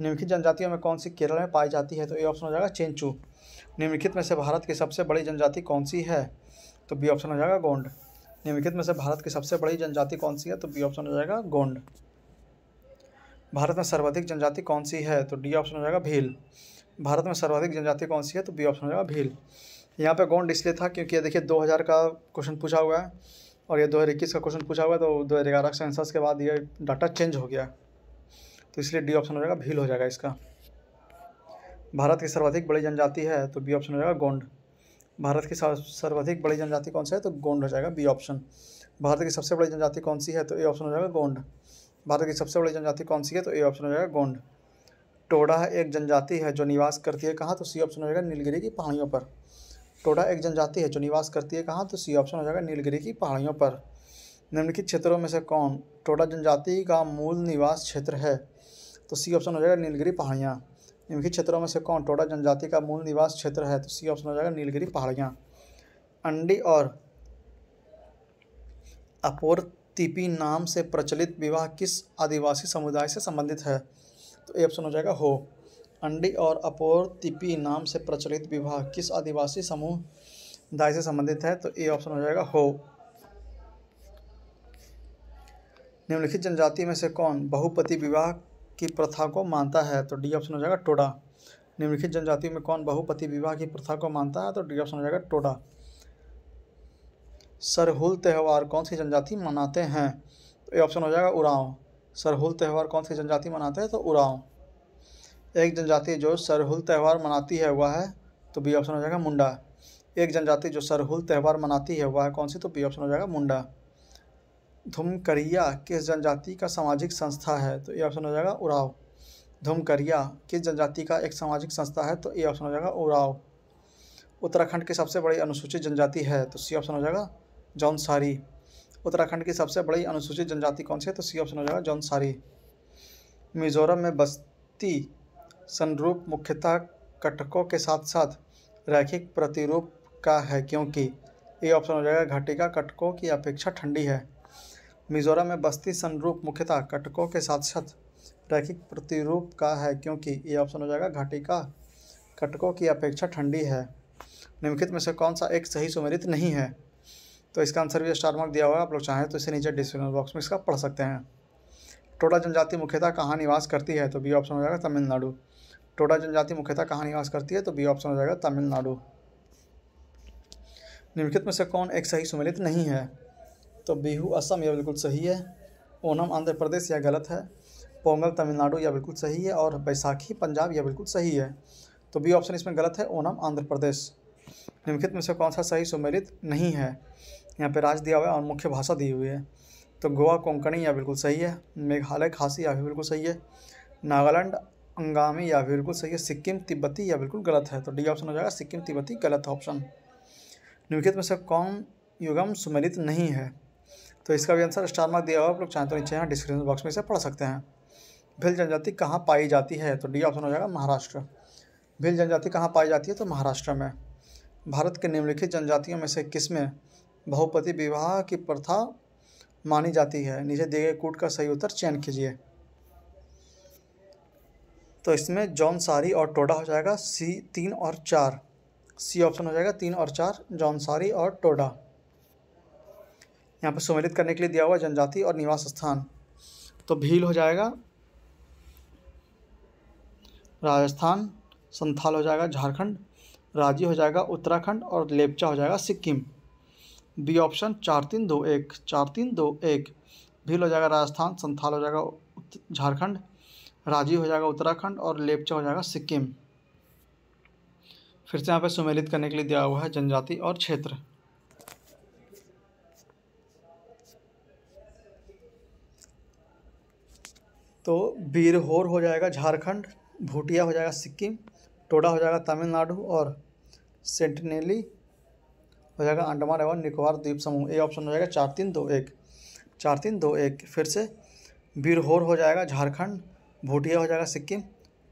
निम्नलिखित जनजातियों में कौन सी केरल में पाई जाती है तो ये ऑप्शन हो जाएगा चेंचू निम्नलिखित में से भारत की सबसे बड़ी जनजाति कौन सी है तो बी ऑप्शन हो जाएगा गोंड निम्नलिखित में से भारत की सबसे बड़ी जनजाति कौन सी है तो बी ऑप्शन हो जाएगा गोंड भारत में सर्वाधिक जनजाति कौन सी है तो डी ऑप्शन हो जाएगा भील भारत में सर्वाधिक जनजाति कौन सी है तो बी ऑप्शन हो जाएगा भील यहाँ पे गोंड इसलिए था क्योंकि ये देखिए 2000 का क्वेश्चन पूछा हुआ है और ये 2021 का क्वेश्चन पूछा हुआ है तो दो हज़ार ग्यारह सेंसस के बाद ये डाटा चेंज हो गया तो इसलिए डी ऑप्शन हो जाएगा भील हो जाएगा इसका भारत की सर्वाधिक बड़ी जनजाति है तो बी ऑप्शन हो जाएगा गोंड भारत की सर्वाधिक बड़ी जनजाति कौन सा है तो गोंड हो जाएगा बी ऑप्शन भारत की सबसे बड़ी जनजाति कौन सी है तो ए ऑप्शन हो जाएगा गोंड भारत की सबसे बड़ी जनजाति कौन सी है तो ए ऑप्शन हो जाएगा गोंड टोडा एक जनजाति है जो निवास करती है कहाँ तो सी ऑप्शन हो जाएगा नीलगिरी की पहाड़ियों पर टोडा एक जनजाति है जो निवास करती है कहाँ तो सी ऑप्शन हो जाएगा नीलगिरी की पहाड़ियों पर निम्नलिखित क्षेत्रों में से कौन टोडा जनजाति का मूल निवास क्षेत्र है तो सी ऑप्शन हो जाएगा नीलगिरी पहाड़ियाँ निम्नलिखित क्षेत्रों में से कौन टोडा जनजाति का मूल निवास क्षेत्र है तो सी ऑप्शन हो जाएगा नीलगिरी पहाड़ियाँ अंडी और अपोरतिपी नाम से प्रचलित विवाह किस आदिवासी समुदाय से संबंधित है तो ए ऑप्शन हो जाएगा हो अंडी और अपोरतिपी नाम से प्रचलित विवाह किस आदिवासी समुदाय से संबंधित है तो ए ऑप्शन हो जाएगा हो निम्नलिखित जनजाति में से कौन बहुपति विवाह की प्रथा को मानता है तो डी ऑप्शन हो जाएगा टोडा निम्नलिखित जनजातियों में कौन बहुपति विवाह की प्रथा को मानता है तो डी ऑप्शन हो जाएगा टोडा सरहुल त्यौहार कौन सी जनजाति मनाते हैं तो ए ऑप्शन हो जाएगा उराव सरहुल त्यौहार कौन सी जनजाति मनाते हैं तो उराव एक जनजाति जो सरहुल त्यौहार मनाती है वह है तो बी ऑप्शन हो जाएगा मुंडा एक जनजाति जो सरहुल त्यौहार मनाती है वह है कौन सी तो बी ऑप्शन हो जाएगा मुंडा धुमकरिया किस जनजाति का सामाजिक संस्था है तो ये ऑप्शन हो जाएगा उराव धुमकरिया किस जनजाति का एक सामाजिक संस्था है तो ये ऑप्शन हो जाएगा उराव उत्तराखंड की सबसे बड़ी अनुसूचित जनजाति है तो सी ऑप्शन हो जाएगा जौनसारी उत्तराखंड की सबसे बड़ी अनुसूचित जनजाति कौन सी है तो सी ऑप्शन हो जाएगा जौनसारी मिजोरम में बस्ती संरूप मुख्यतः कटकों के साथ साथ रैखिक प्रतिरूप का है क्योंकि ये ऑप्शन हो जाएगा घाटिका कटकों की अपेक्षा ठंडी है मिजोरम में बस्ती संरूप मुख्यतः कटकों के साथ साथ रैखिक प्रतिरूप का है क्योंकि ये ऑप्शन हो जाएगा घाटी का कटकों की अपेक्षा ठंडी है निम्नलिखित में से कौन सा एक सही सुमेलित नहीं है तो इसका आंसर भी स्टार मार्क दिया हुआ है आप लोग चाहें तो इसे नीचे डिस्क्रिप्शन बॉक्स में इसका पढ़ सकते हैं टोडा जनजाति मुख्यतः कहाँ निवास करती है तो बी ऑप्शन हो जाएगा तमिलनाडु टोडा जनजाति मुख्यतः कहाँ निवास करती है तो बी ऑप्शन हो जाएगा तमिलनाडु निम्नलिखित में से कौन एक सही सुमेलित नहीं है तो बिहू असम यह बिल्कुल सही है ओनम आंध्र प्रदेश यह गलत है पोंगल तमिलनाडु यह बिल्कुल सही है और बैसाखी पंजाब यह बिल्कुल सही है तो बी ऑप्शन इसमें गलत है ओनम आंध्र प्रदेश निम्नलिखित में से कौन सा सही सुमेलित नहीं है यहाँ पे राज दिया हुआ है और मुख्य भाषा दी हुई है तो गोवा कोंकणी यह बिल्कुल सही है मेघालय खासी यह भी बिल्कुल सही है नागालैंड अंगामी यह भी बिल्कुल सही है सिक्किम तिब्बती यह बिल्कुल गलत है तो डी ऑप्शन हो जाएगा सिक्किम तिब्बती गलत ऑप्शन निम्नलिखित में से कौन युगम सुमेलित नहीं है तो इसका भी आंसर स्टार मार्क दिया हुआ आप लोग चाहें तो नीचे यहाँ डिस्क्रिप्शन बॉक्स में से पढ़ सकते हैं भील जनजाति कहाँ पाई जाती है तो डी ऑप्शन हो जाएगा महाराष्ट्र भील जनजाति कहाँ पाई जाती है तो महाराष्ट्र में भारत के निम्नलिखित जनजातियों में से किस में बहुपति विवाह की प्रथा मानी जाती है नीचे दिए गए कूट का सही उत्तर चयन कीजिए तो इसमें जॉन सारी और टोडा हो जाएगा सी तीन और चार सी ऑप्शन हो जाएगा तीन और चार जॉन सारी और टोडा यहाँ पर सुमेलित करने के लिए दिया हुआ जनजाति और निवास स्थान तो भील हो जाएगा राजस्थान संथाल हो जाएगा झारखंड राज्य हो जाएगा उत्तराखंड और लेपचा हो जाएगा सिक्किम बी ऑप्शन चार तीन दो एक चार तीन दो एक भील हो जाएगा राजस्थान संथाल हो जाएगा झारखंड राजी हो जाएगा उत्तराखंड और लेपचा हो जाएगा सिक्किम फिर से यहाँ पर सुमेलित करने के लिए दिया हुआ है जनजाति और क्षेत्र तो बीरहोर हो जाएगा झारखंड भूटिया हो जाएगा सिक्किम टोडा हो जाएगा तमिलनाडु और सेंटनेली हो जाएगा अंडमान एवं निकोबार द्वीप समूह ए ऑप्शन हो जाएगा चार तीन दो एक चार तीन दो एक फिर से बीरहोर हो जाएगा झारखंड भूटिया हो जाएगा सिक्किम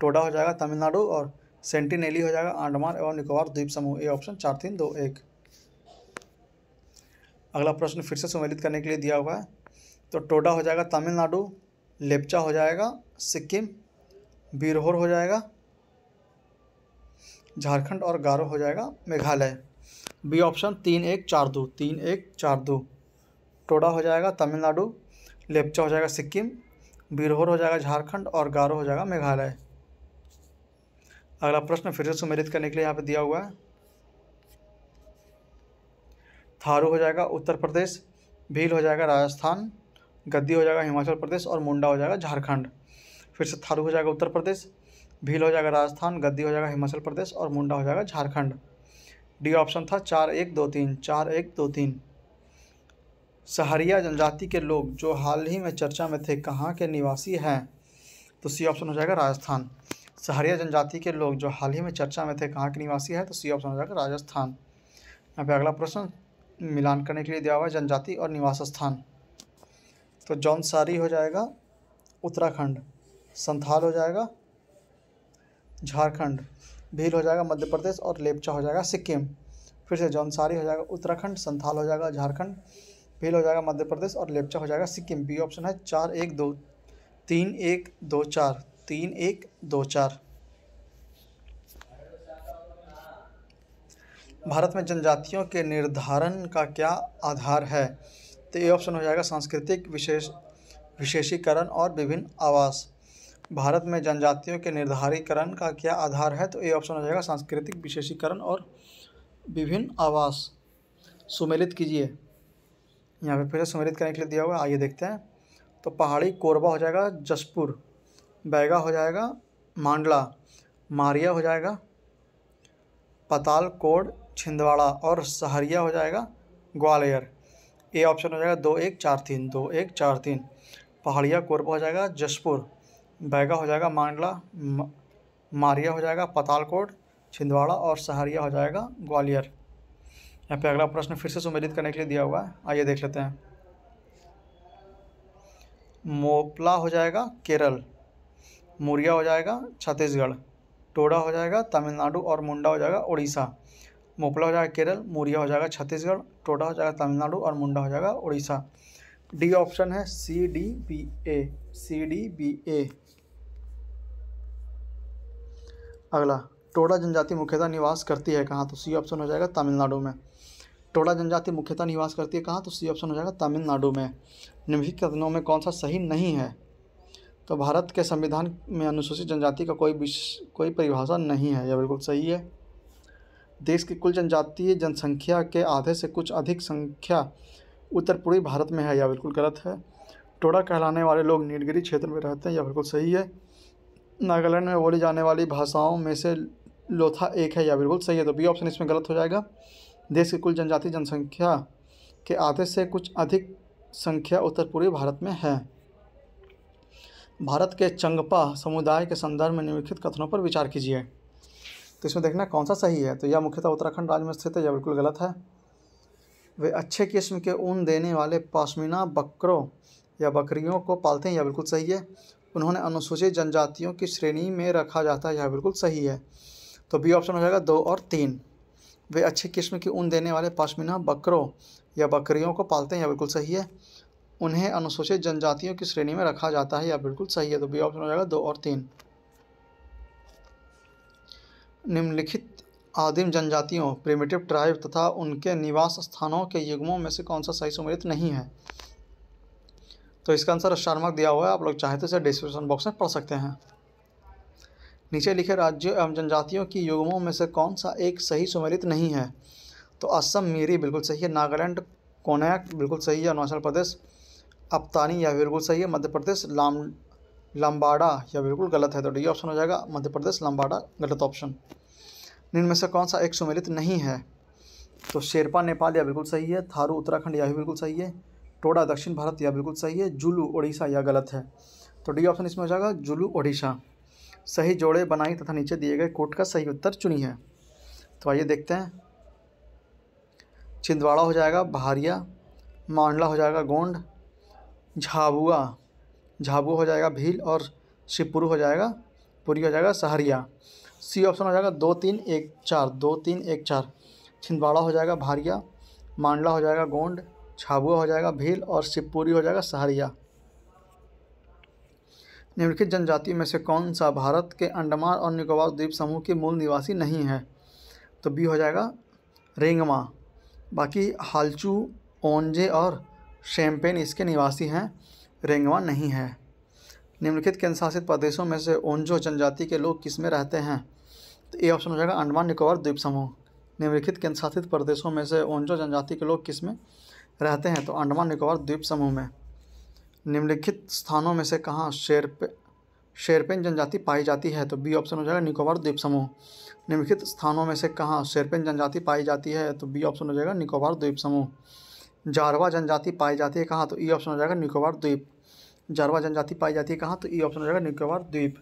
टोडा हो जाएगा तमिलनाडु और सेंटिनेली हो जाएगा अंडमान एवं निकोबार द्वीप समूह ए ऑप्शन चार तीन दो एक अगला प्रश्न फिर से सम्मिलित करने के लिए दिया हुआ है तो टोडा हो जाएगा तमिलनाडु लेपचा हो जाएगा सिक्किम बीरहोर हो जाएगा झारखंड और गारो हो जाएगा मेघालय बी ऑप्शन तीन एक चार दो तीन एक चार दो टोडा हो जाएगा तमिलनाडु लेपचा हो जाएगा सिक्किम बीरहोर हो जाएगा झारखंड और गारो हो जाएगा मेघालय अगला प्रश्न फिर से सुमेलित करने के लिए यहाँ पे दिया हुआ है थारू हो जाएगा उत्तर प्रदेश भील हो जाएगा राजस्थान गद्दी हो जाएगा हिमाचल प्रदेश और मुंडा हो जाएगा झारखंड फिर से थारू हो जाएगा उत्तर प्रदेश भील हो जाएगा राजस्थान गद्दी हो जाएगा हिमाचल प्रदेश और मुंडा हो जाएगा झारखंड डी ऑप्शन था चार एक दो तीन चार एक दो तीन सहरिया जनजाति के लोग जो हाल ही में चर्चा में थे कहाँ के निवासी हैं तो सी ऑप्शन हो जाएगा राजस्थान सहरिया जनजाति के लोग जो हाल ही में चर्चा में थे कहाँ के निवासी है तो सी ऑप्शन हो जाएगा राजस्थान यहाँ पे अगला प्रश्न मिलान करने के लिए दिया हुआ है जनजाति और निवास स्थान तो जौनसारी हो जाएगा उत्तराखंड संथाल हो जाएगा झारखंड भील हो जाएगा मध्य प्रदेश और लेपचा हो जाएगा सिक्किम फिर से जौनसारी हो जाएगा उत्तराखंड संथाल हो जाएगा झारखंड भील हो जाएगा मध्य प्रदेश और लेपचा हो जाएगा सिक्किम बी ऑप्शन है चार एक दो तीन एक दो चार तीन एक दो चार भारत में जनजातियों के निर्धारण का क्या आधार है तो ये ऑप्शन हो जाएगा सांस्कृतिक विशेष विशेषीकरण और विभिन्न आवास भारत में जनजातियों के निर्धारीकरण का क्या आधार है तो ये ऑप्शन हो जाएगा सांस्कृतिक विशेषीकरण और विभिन्न आवास सुमेलित कीजिए यहाँ पे फिर से सुमेलित करने के लिए दिया हुआ आइए देखते हैं तो पहाड़ी कोरबा हो जाएगा जसपुर बैगा हो जाएगा मांडला मारिया हो जाएगा पताल कोड छिंदवाड़ा और सहरिया हो जाएगा ग्वालियर ए ऑप्शन हो जाएगा दो एक चार तीन दो एक चार तीन पहाड़िया कोरबा हो जाएगा जसपुर बैगा हो जाएगा मांडला मारिया हो जाएगा पतालकोट छिंदवाड़ा और सहरिया हो जाएगा ग्वालियर यहाँ पे अगला प्रश्न फिर से सुमेलित करने के लिए दिया हुआ है आइए देख लेते हैं मोपला हो जाएगा केरल मुरिया हो जाएगा छत्तीसगढ़ टोडा हो जाएगा तमिलनाडु और मुंडा हो जाएगा उड़ीसा मोपला हो जाएगा केरल मूरिया हो जाएगा छत्तीसगढ़ टोडा हो जाएगा तमिलनाडु और मुंडा हो जाएगा उड़ीसा डी ऑप्शन है C D B A C D B A अगला टोडा जनजाति मुख्यतः निवास करती है कहाँ तो सी ऑप्शन हो जाएगा तमिलनाडु में टोडा जनजाति मुख्यतः निवास करती है कहाँ तो सी ऑप्शन हो जाएगा तमिलनाडु में निम्नलिखित कथनों में कौन सा सही नहीं है तो भारत के संविधान में अनुसूचित जनजाति का कोई विश कोई परिभाषा नहीं है यह बिल्कुल सही है देश की कुल जनजातीय जनसंख्या के आधे से कुछ अधिक संख्या उत्तर पूर्वी भारत में है यह बिल्कुल गलत है टोडा कहलाने वाले लोग नीलगिरी क्षेत्र में रहते हैं यह बिल्कुल सही है नागालैंड में बोली जाने वाली भाषाओं में से लोथा एक है या बिल्कुल सही है तो बी ऑप्शन इसमें गलत हो जाएगा देश की कुल जनजातीय जनसंख्या के आधे से कुछ अधिक संख्या उत्तर पूर्वी भारत में है भारत के चंगपा समुदाय के संदर्भ में निम्नलिखित कथनों पर विचार कीजिए तो इसमें देखना कौन सा सही है तो यह मुख्यतः उत्तराखंड राज्य में स्थित है यह बिल्कुल गलत है वे अच्छे किस्म के ऊन देने वाले पाशमीना बकरों या बकरियों को पालते हैं यह बिल्कुल सही है उन्होंने अनुसूचित जनजातियों की श्रेणी में रखा जाता है यह बिल्कुल सही है तो बी ऑप्शन हो जाएगा दो और तीन वे अच्छी किस्म की ऊन देने वाले पाशमीना बकरों या बकरियों को पालते हैं यह बिल्कुल सही है उन्हें अनुसूचित जनजातियों की श्रेणी में रखा जाता है यह बिल्कुल सही है तो बी ऑप्शन हो जाएगा दो और तीन निम्नलिखित आदिम जनजातियों प्रिमिटिव ट्राइब तथा उनके निवास स्थानों के युग्मों में से कौन सा सही सम्मिलित नहीं है तो इसका आंसर स्टारमार्क दिया हुआ है आप लोग चाहे तो इसे डिस्क्रिप्शन बॉक्स में पढ़ सकते हैं नीचे लिखे राज्यों एवं जनजातियों की युग्मों में से कौन सा एक सही सुमेलित नहीं है तो असम मीरी बिल्कुल सही है नागालैंड कोनैक बिल्कुल सही है अरुणाचल प्रदेश अपतानी या बिल्कुल सही है मध्य प्रदेश लाम लंबाडा यह बिल्कुल गलत है तो डी ऑप्शन हो जाएगा मध्य प्रदेश लंबाडा गलत ऑप्शन निम्न में से कौन सा एक सुमेलित नहीं है तो शेरपा नेपाल यह बिल्कुल सही है थारू उत्तराखंड यह भी बिल्कुल सही है टोडा दक्षिण भारत यह बिल्कुल सही है जुलू उड़ीसा यह गलत है तो डी ऑप्शन इसमें हो जाएगा जुलू उड़ीसा सही जोड़े बनाई तथा नीचे दिए गए कोट का सही उत्तर चुनी है तो आइए देखते हैं छिंदवाड़ा हो जाएगा भारिया मांडला हो जाएगा गोंड झाबुआ झाबुआ हो जाएगा भील और शिवपुरी हो जाएगा पुरी हो जाएगा सहरिया सी ऑप्शन हो जाएगा दो तीन एक चार दो तीन एक चार छिंदवाड़ा हो जाएगा भारिया मांडला हो जाएगा गोंड झाबुआ हो जाएगा भील और शिवपुरी हो जाएगा सहरिया निम्नलिखित जनजाति में से कौन सा भारत के अंडमान और निकोबार द्वीप समूह के मूल निवासी नहीं है तो बी हो जाएगा रेंगमा बाकी हालचू ओंजे और शैम्पेन इसके निवासी हैं रेंगवा नहीं है निम्नलिखित केंद्रशासित प्रदेशों में से ओंजो जनजाति के लोग किस में रहते हैं तो ये ऑप्शन हो जाएगा अंडमान निकोबार द्वीप समूह निम्नलिखित केंद्रशासित प्रदेशों में से ओंजो जनजाति के लोग किस में रहते हैं तो अंडमान निकोबार द्वीप समूह में निम्नलिखित स्थानों में से कहाँ शेरपे शेरपेन जनजाति पाई जाती है तो बी ऑप्शन हो जाएगा निकोबार द्वीप समूह निम्नलिखित स्थानों में से कहाँ शेरपेन जनजाति पाई जाती है तो बी ऑप्शन हो जाएगा निकोबार द्वीप समूह जारवा जनजाति पाई जाती है कहाँ तो ई ऑप्शन हो जाएगा निकोबार द्वीप जारवा जनजाति पाई जाती है कहाँ तो ये ऑप्शन हो जाएगा निकोबार द्वीप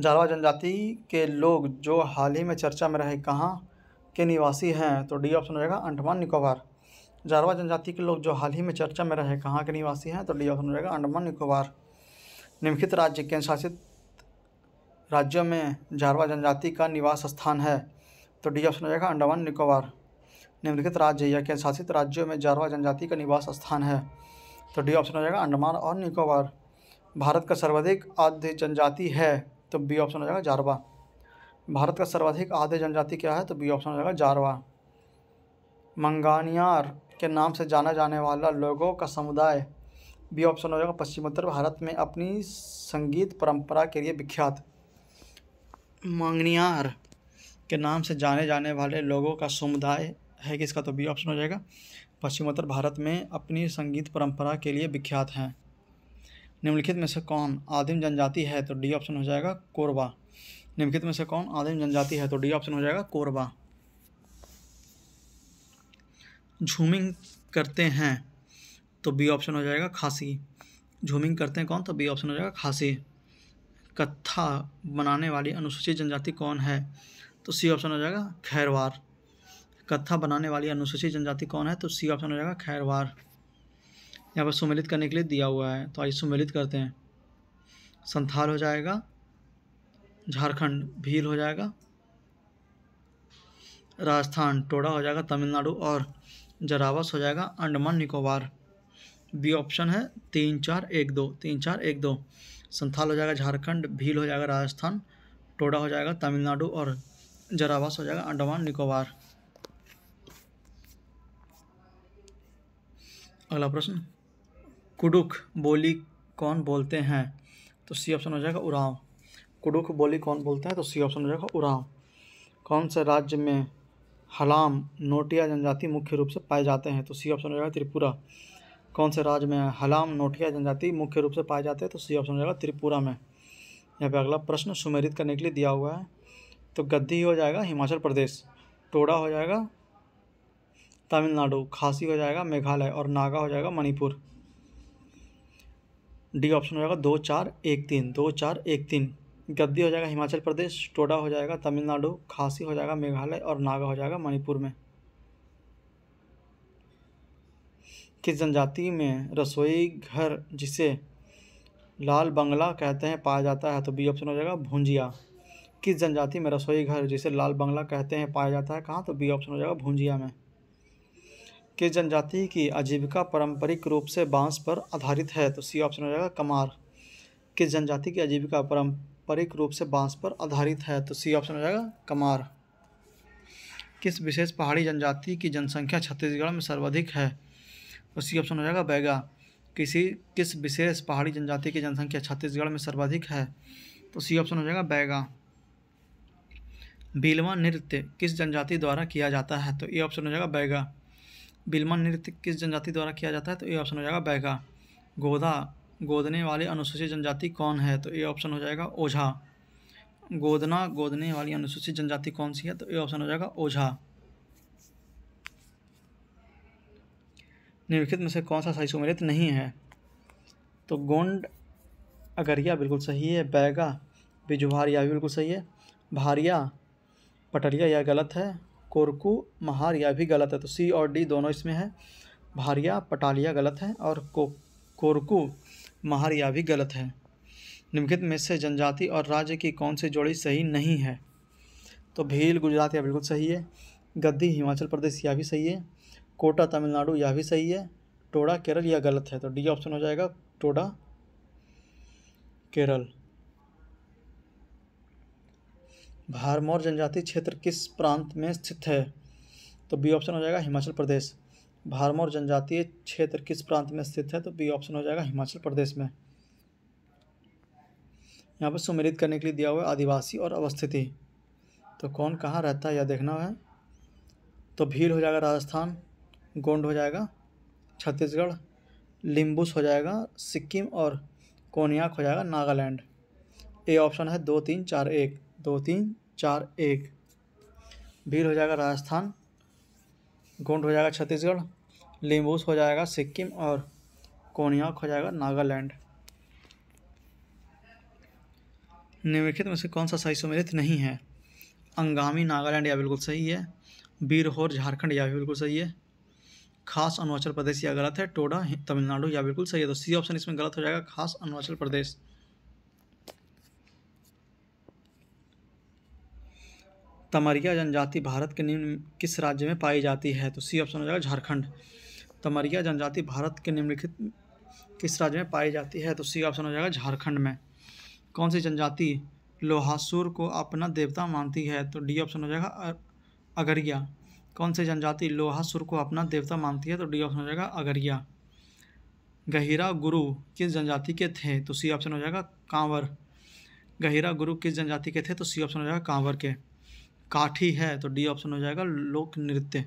जारवा जनजाति के लोग जो हाल ही में चर्चा में रहे कहाँ के निवासी हैं तो डी ऑप्शन हो जाएगा अंडमान निकोबार जारवा जनजाति के लोग जो हाल ही में चर्चा में रहे कहाँ के निवासी हैं तो डी ऑप्शन हो जाएगा अंडमान निकोबार निम्नलिखित राज्य केंद्र शासित राज्यों में जारवा जनजाति का निवास स्थान है तो डी ऑप्शन हो जाएगा अंडमान निकोबार निम्नलिखित राज्य या केंद्र शासित राज्यों में जारवा जनजाति का निवास स्थान है तो डी ऑप्शन हो जाएगा अंडमान और निकोबार भारत का सर्वाधिक आद्य जनजाति है तो बी ऑप्शन हो जाएगा जारवा भारत का सर्वाधिक आद्य जनजाति क्या है तो बी ऑप्शन हो जाएगा जारवा मंगानियार के नाम से जाना जाने वाला लोगों का समुदाय बी ऑप्शन हो जाएगा पश्चिमोत्तर भारत में अपनी संगीत परंपरा के लिए विख्यात मंगनियार के नाम से जाने जाने वाले लोगों का समुदाय है कि इसका तो बी ऑप्शन हो जाएगा पश्चिमोत्तर भारत में अपनी संगीत परंपरा के लिए विख्यात हैं निम्नलिखित में से कौन आदिम जनजाति है तो डी ऑप्शन हो जाएगा कोरबा निम्नलिखित में से कौन आदिम जनजाति है तो डी ऑप्शन हो जाएगा कोरबा झूमिंग करते हैं तो बी ऑप्शन हो जाएगा खासी झूमिंग करते हैं कौन तो बी ऑप्शन हो जाएगा खासी कत्था बनाने वाली अनुसूचित जनजाति कौन है तो सी ऑप्शन हो जाएगा खैरवार कत्था बनाने वाली अनुसूचित जनजाति कौन है तो सी ऑप्शन हो जाएगा खैरवार यहाँ पर सुमेलित करने के लिए दिया हुआ है तो आइए सुमेलित करते हैं संथाल हो जाएगा झारखंड भील हो जाएगा राजस्थान टोडा हो जाएगा तमिलनाडु और जरावस हो जाएगा अंडमान निकोबार बी ऑप्शन है तीन चार एक दो तीन चार एक दो संथाल हो जाएगा झारखंड भील हो जाएगा राजस्थान टोडा हो जाएगा तमिलनाडु और जरावास हो जाएगा अंडमान निकोबार अगला प्रश्न कुडुक बोली कौन बोलते हैं तो सी ऑप्शन हो जाएगा उराव कुडुक बोली कौन बोलते हैं तो सी ऑप्शन हो जाएगा उराव कौन से राज्य में हलाम नोटिया जनजाति मुख्य रूप से पाए जाते हैं तो सी ऑप्शन हो जाएगा त्रिपुरा कौन से राज्य में हलाम नोटिया जनजाति मुख्य रूप से पाए जाते हैं तो सी ऑप्शन हो जाएगा त्रिपुरा में यहाँ पे अगला प्रश्न सुमेरित करने के लिए दिया हुआ है तो गद्दी हो जाएगा हिमाचल प्रदेश टोड़ा हो जाएगा तमिलनाडु खासी हो जाएगा मेघालय और नागा हो जाएगा मणिपुर डी ऑप्शन हो जाएगा दो चार एक तीन दो चार एक तीन गद्दी हो जाएगा हिमाचल प्रदेश टोडा हो जाएगा तमिलनाडु खासी हो जाएगा मेघालय और नागा हो जाएगा मणिपुर में किस जनजाति में रसोई घर जिसे लाल बंगला कहते हैं पाया जाता है तो बी ऑप्शन हो जाएगा भुंजिया किस जनजाति में रसोई घर जिसे लाल बंगला कहते हैं पाया जाता है कहाँ तो बी ऑप्शन हो जाएगा भुंजिया में किस जनजाति की आजीविका पारंपरिक रूप से बांस पर आधारित है तो सी ऑप्शन हो जाएगा कमार किस जनजाति की आजीविका पारंपरिक रूप से बांस पर आधारित है तो सी ऑप्शन हो जाएगा कमार किस विशेष पहाड़ी जनजाति की जनसंख्या छत्तीसगढ़ में सर्वाधिक है तो सी ऑप्शन हो जाएगा बैगा किसी किस विशेष पहाड़ी जनजाति की जनसंख्या छत्तीसगढ़ में सर्वाधिक है तो सी ऑप्शन हो जाएगा बैगा बीलवा नृत्य किस जनजाति द्वारा किया जाता है तो ये ऑप्शन हो जाएगा बैगा बिल्मा नृत्य किस जनजाति द्वारा किया जाता है तो ये ऑप्शन हो जाएगा बैगा गोदा गोदने वाली अनुसूचित जनजाति कौन है तो ये ऑप्शन हो जाएगा ओझा गोदना गोदने वाली अनुसूचित जनजाति कौन सी है तो ये ऑप्शन हो जाएगा ओझा निम्नलिखित में से कौन सा सही सुमेलित नहीं है तो गोंड अगरिया बिल्कुल सही है बैगा बिजुहारिया भी बिल्कुल सही है भारिया पटरिया यह गलत है कोरकू महारिया भी गलत है तो सी और डी दोनों इसमें है भारिया पटालिया गलत है और को कोरकू महारिया भी गलत है निम्नलिखित में से जनजाति और राज्य की कौन सी जोड़ी सही नहीं है तो भील गुजरात यह बिल्कुल सही है गद्दी हिमाचल प्रदेश यह भी सही है कोटा तमिलनाडु यह भी सही है टोडा केरल यह गलत है तो डी ऑप्शन हो जाएगा टोडा केरल भारमौर जनजातीय क्षेत्र किस प्रांत में स्थित है तो बी ऑप्शन हो जाएगा हिमाचल प्रदेश भारमौर जनजातीय क्षेत्र किस प्रांत में स्थित है तो बी ऑप्शन हो जाएगा हिमाचल प्रदेश में यहाँ पर सुमेलित करने के लिए दिया हुआ है आदिवासी और अवस्थिति तो कौन कहाँ रहता है यह देखना है तो भील हो जाएगा राजस्थान गोंड हो जाएगा छत्तीसगढ़ लिम्बुस हो जाएगा सिक्किम और कोनियाक हो जाएगा नागालैंड ए ऑप्शन है दो तीन चार एक दो तीन चार एक भील हो जाएगा राजस्थान गोंड हो जाएगा छत्तीसगढ़ लिम्बूस हो जाएगा सिक्किम और कोनियाक हो जाएगा नागालैंड निम्नलिखित में से कौन सा सही सम्मिलित नहीं है अंगामी नागालैंड यह बिल्कुल सही है बीरहोर झारखंड यह भी बिल्कुल सही है खास अरुणाचल प्रदेश यह गलत है टोडा तमिलनाडु यह बिल्कुल सही है तो सी ऑप्शन इसमें गलत हो जाएगा खास अरुणाचल प्रदेश तमरिया जनजाति भारत के निम्न किस राज्य में पाई जाती है तो सी ऑप्शन हो जाएगा झारखंड तमरिया जनजाति भारत के निम्नलिखित किस राज्य में पाई जाती है तो सी ऑप्शन हो जाएगा झारखंड में कौन सी जनजाति लोहासुर को अपना देवता मानती है तो डी ऑप्शन हो जाएगा अगरिया कौन सी जनजाति लोहासुर को अपना देवता मानती है तो डी ऑप्शन हो जाएगा अगरिया गहिरा गुरु किस जनजाति के थे तो सी ऑप्शन हो जाएगा कांवर गहिरा गुरु किस जनजाति के थे तो सी ऑप्शन हो जाएगा कांवर के काठी है तो डी ऑप्शन हो जाएगा लोक नृत्य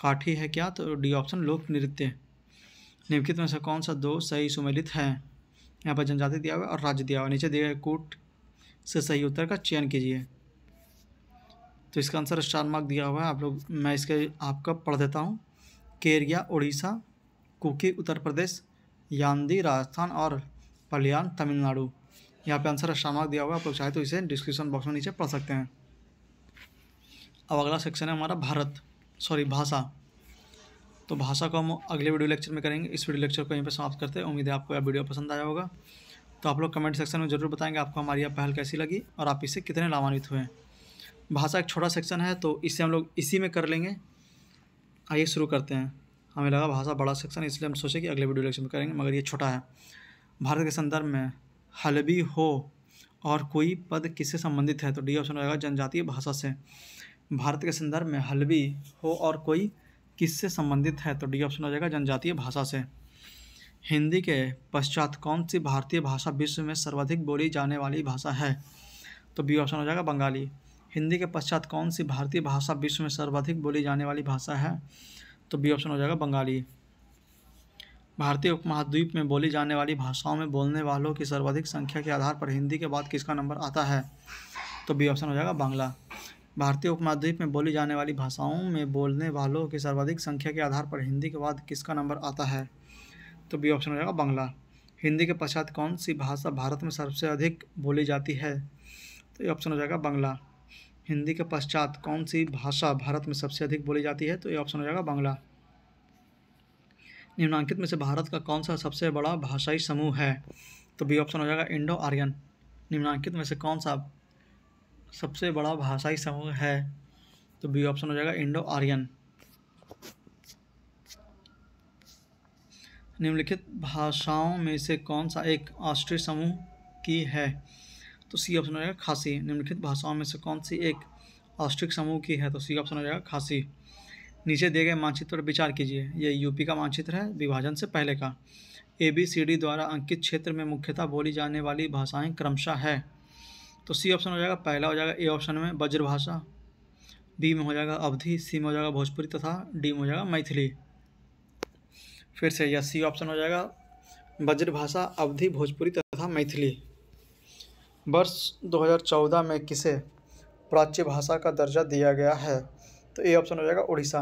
काठी है क्या तो डी ऑप्शन लोक नृत्य निम्नलिखित में से कौन सा दो सही सुमेलित है यहाँ पर जनजाति दिया हुआ और राज्य दिया हुआ नीचे दिए गए कूट से सही उत्तर का चयन कीजिए तो इसका आंसर स्टार मार्क दिया हुआ है आप लोग मैं इसके आपका पढ़ देता हूँ केरिया उड़ीसा कुकी उत्तर प्रदेश यांदी राजस्थान और पलियान तमिलनाडु यहाँ पे आंसर स्टार मार्क दिया हुआ है आप लोग चाहे तो इसे डिस्क्रिप्शन बॉक्स में नीचे पढ़ सकते हैं अब अगला सेक्शन है हमारा भारत सॉरी भाषा तो भाषा को हम अगले वीडियो लेक्चर में करेंगे इस वीडियो लेक्चर को यहीं पर समाप्त करते हैं उम्मीद है आपको यह वीडियो पसंद आया होगा तो आप लोग कमेंट सेक्शन में ज़रूर बताएंगे आपको हमारी यह पहल कैसी लगी और आप इससे कितने लाभान्वित हुए भाषा एक छोटा सेक्शन है तो इसे हम लोग इसी में कर लेंगे आइए शुरू करते हैं हमें लगा भाषा बड़ा सेक्शन इसलिए हम सोचे कि अगले वीडियो लेक्चर में करेंगे मगर ये छोटा है भारत के संदर्भ में हलबी हो और कोई पद किससे संबंधित है तो डी ऑप्शन रहेगा जनजातीय भाषा से भारत के संदर्भ में हलवी हो और कोई किससे संबंधित है तो डी ऑप्शन हो जाएगा जनजातीय भाषा से हिंदी के पश्चात कौन सी भारतीय भाषा विश्व में सर्वाधिक बोली जाने वाली भाषा है तो बी ऑप्शन हो जाएगा बंगाली हिंदी के पश्चात कौन सी भारतीय भाषा विश्व में सर्वाधिक बोली जाने वाली भाषा है तो बी ऑप्शन हो जाएगा बंगाली भारतीय उपमहाद्वीप में बोली जाने वाली भाषाओं में बोलने वालों की सर्वाधिक संख्या के आधार पर हिंदी के बाद किसका नंबर आता है तो बी ऑप्शन हो जाएगा बांग्ला भारतीय उपमहाद्वीप में बोली जाने वाली भाषाओं में बोलने वालों की सर्वाधिक संख्या के आधार पर हिंदी के बाद किसका नंबर आता है तो बी ऑप्शन हो जाएगा बंगला हिंदी के पश्चात कौन सी भाषा भारत में सबसे अधिक बोली जाती है तो ये ऑप्शन हो जाएगा बंगला हिंदी के पश्चात कौन सी भाषा भारत में सबसे अधिक बोली जाती है तो ये ऑप्शन हो जाएगा बांग्ला निम्नांकित में से भारत का कौन सा सबसे बड़ा भाषाई समूह है तो बी ऑप्शन हो जाएगा इंडो आर्यन निम्नांकित में से कौन सा सबसे बड़ा भाषाई समूह है तो बी ऑप्शन हो जाएगा इंडो आर्यन निम्नलिखित भाषाओं में से कौन सा एक ऑस्ट्रीय समूह की है तो सी ऑप्शन हो जाएगा खासी निम्नलिखित भाषाओं में से कौन सी एक ऑस्ट्रिक समूह की है तो सी ऑप्शन हो जाएगा खासी नीचे दिए गए मानचित्र पर विचार कीजिए यह यूपी का मानचित्र है विभाजन से पहले का ए बी सी डी द्वारा अंकित क्षेत्र में मुख्यतः बोली जाने वाली भाषाएं क्रमशः है तो सी ऑप्शन हो जाएगा पहला हो जाएगा ए ऑप्शन में भाषा बी में हो जाएगा अवधि सी में हो जाएगा भोजपुरी तथा डी में हो जाएगा मैथिली फिर से यह सी ऑप्शन हो जाएगा भाषा अवधि भोजपुरी तथा मैथिली वर्ष 2014 में किसे प्राच्य भाषा का दर्जा दिया गया है तो ए ऑप्शन हो जाएगा उड़ीसा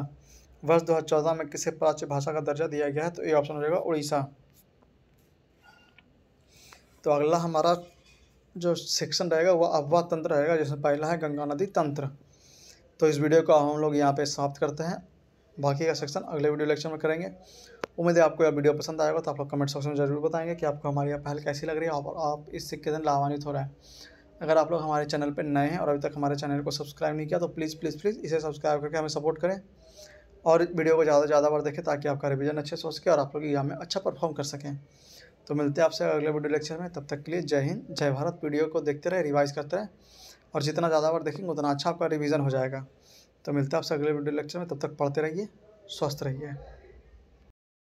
वर्ष 2014 में किसे प्राच्य भाषा का दर्जा दिया गया है तो ए ऑप्शन हो जाएगा उड़ीसा तो अगला हमारा जो सेक्शन रहेगा वह अव्वा तंत्र रहेगा जिसमें पहला है गंगा नदी तंत्र तो इस वीडियो को हम लोग यहाँ पे समाप्त करते हैं बाकी का सेक्शन अगले वीडियो लेक्चर में करेंगे उम्मीद है आपको यह वीडियो पसंद आएगा तो आप लोग कमेंट सेक्शन में जरूर बताएंगे कि आपको हमारी यह पहल कैसी लग रही है और आप इससे कितने लाभान्वित हो रहे हैं अगर आप लोग हमारे चैनल पर नए हैं और अभी तक हमारे चैनल को सब्सक्राइब नहीं किया तो प्लीज़ प्लीज़ प्लीज़ इसे सब्सक्राइब करके हमें सपोर्ट करें और वीडियो को ज़्यादा से ज़्यादा बार देखें ताकि आपका रिविज़न अच्छे से हो सके और आप लोग यहाँ में अच्छा परफॉर्म कर सकें तो मिलते हैं आपसे अगले वीडियो लेक्चर में तब तक के लिए जय हिंद जय भारत वीडियो को देखते रहे रिवाइज करते रहे और जितना ज़्यादा बार देखेंगे उतना अच्छा आपका रिविज़न हो जाएगा तो मिलते हैं आपसे अगले वीडियो लेक्चर में तब तक पढ़ते रहिए स्वस्थ रहिए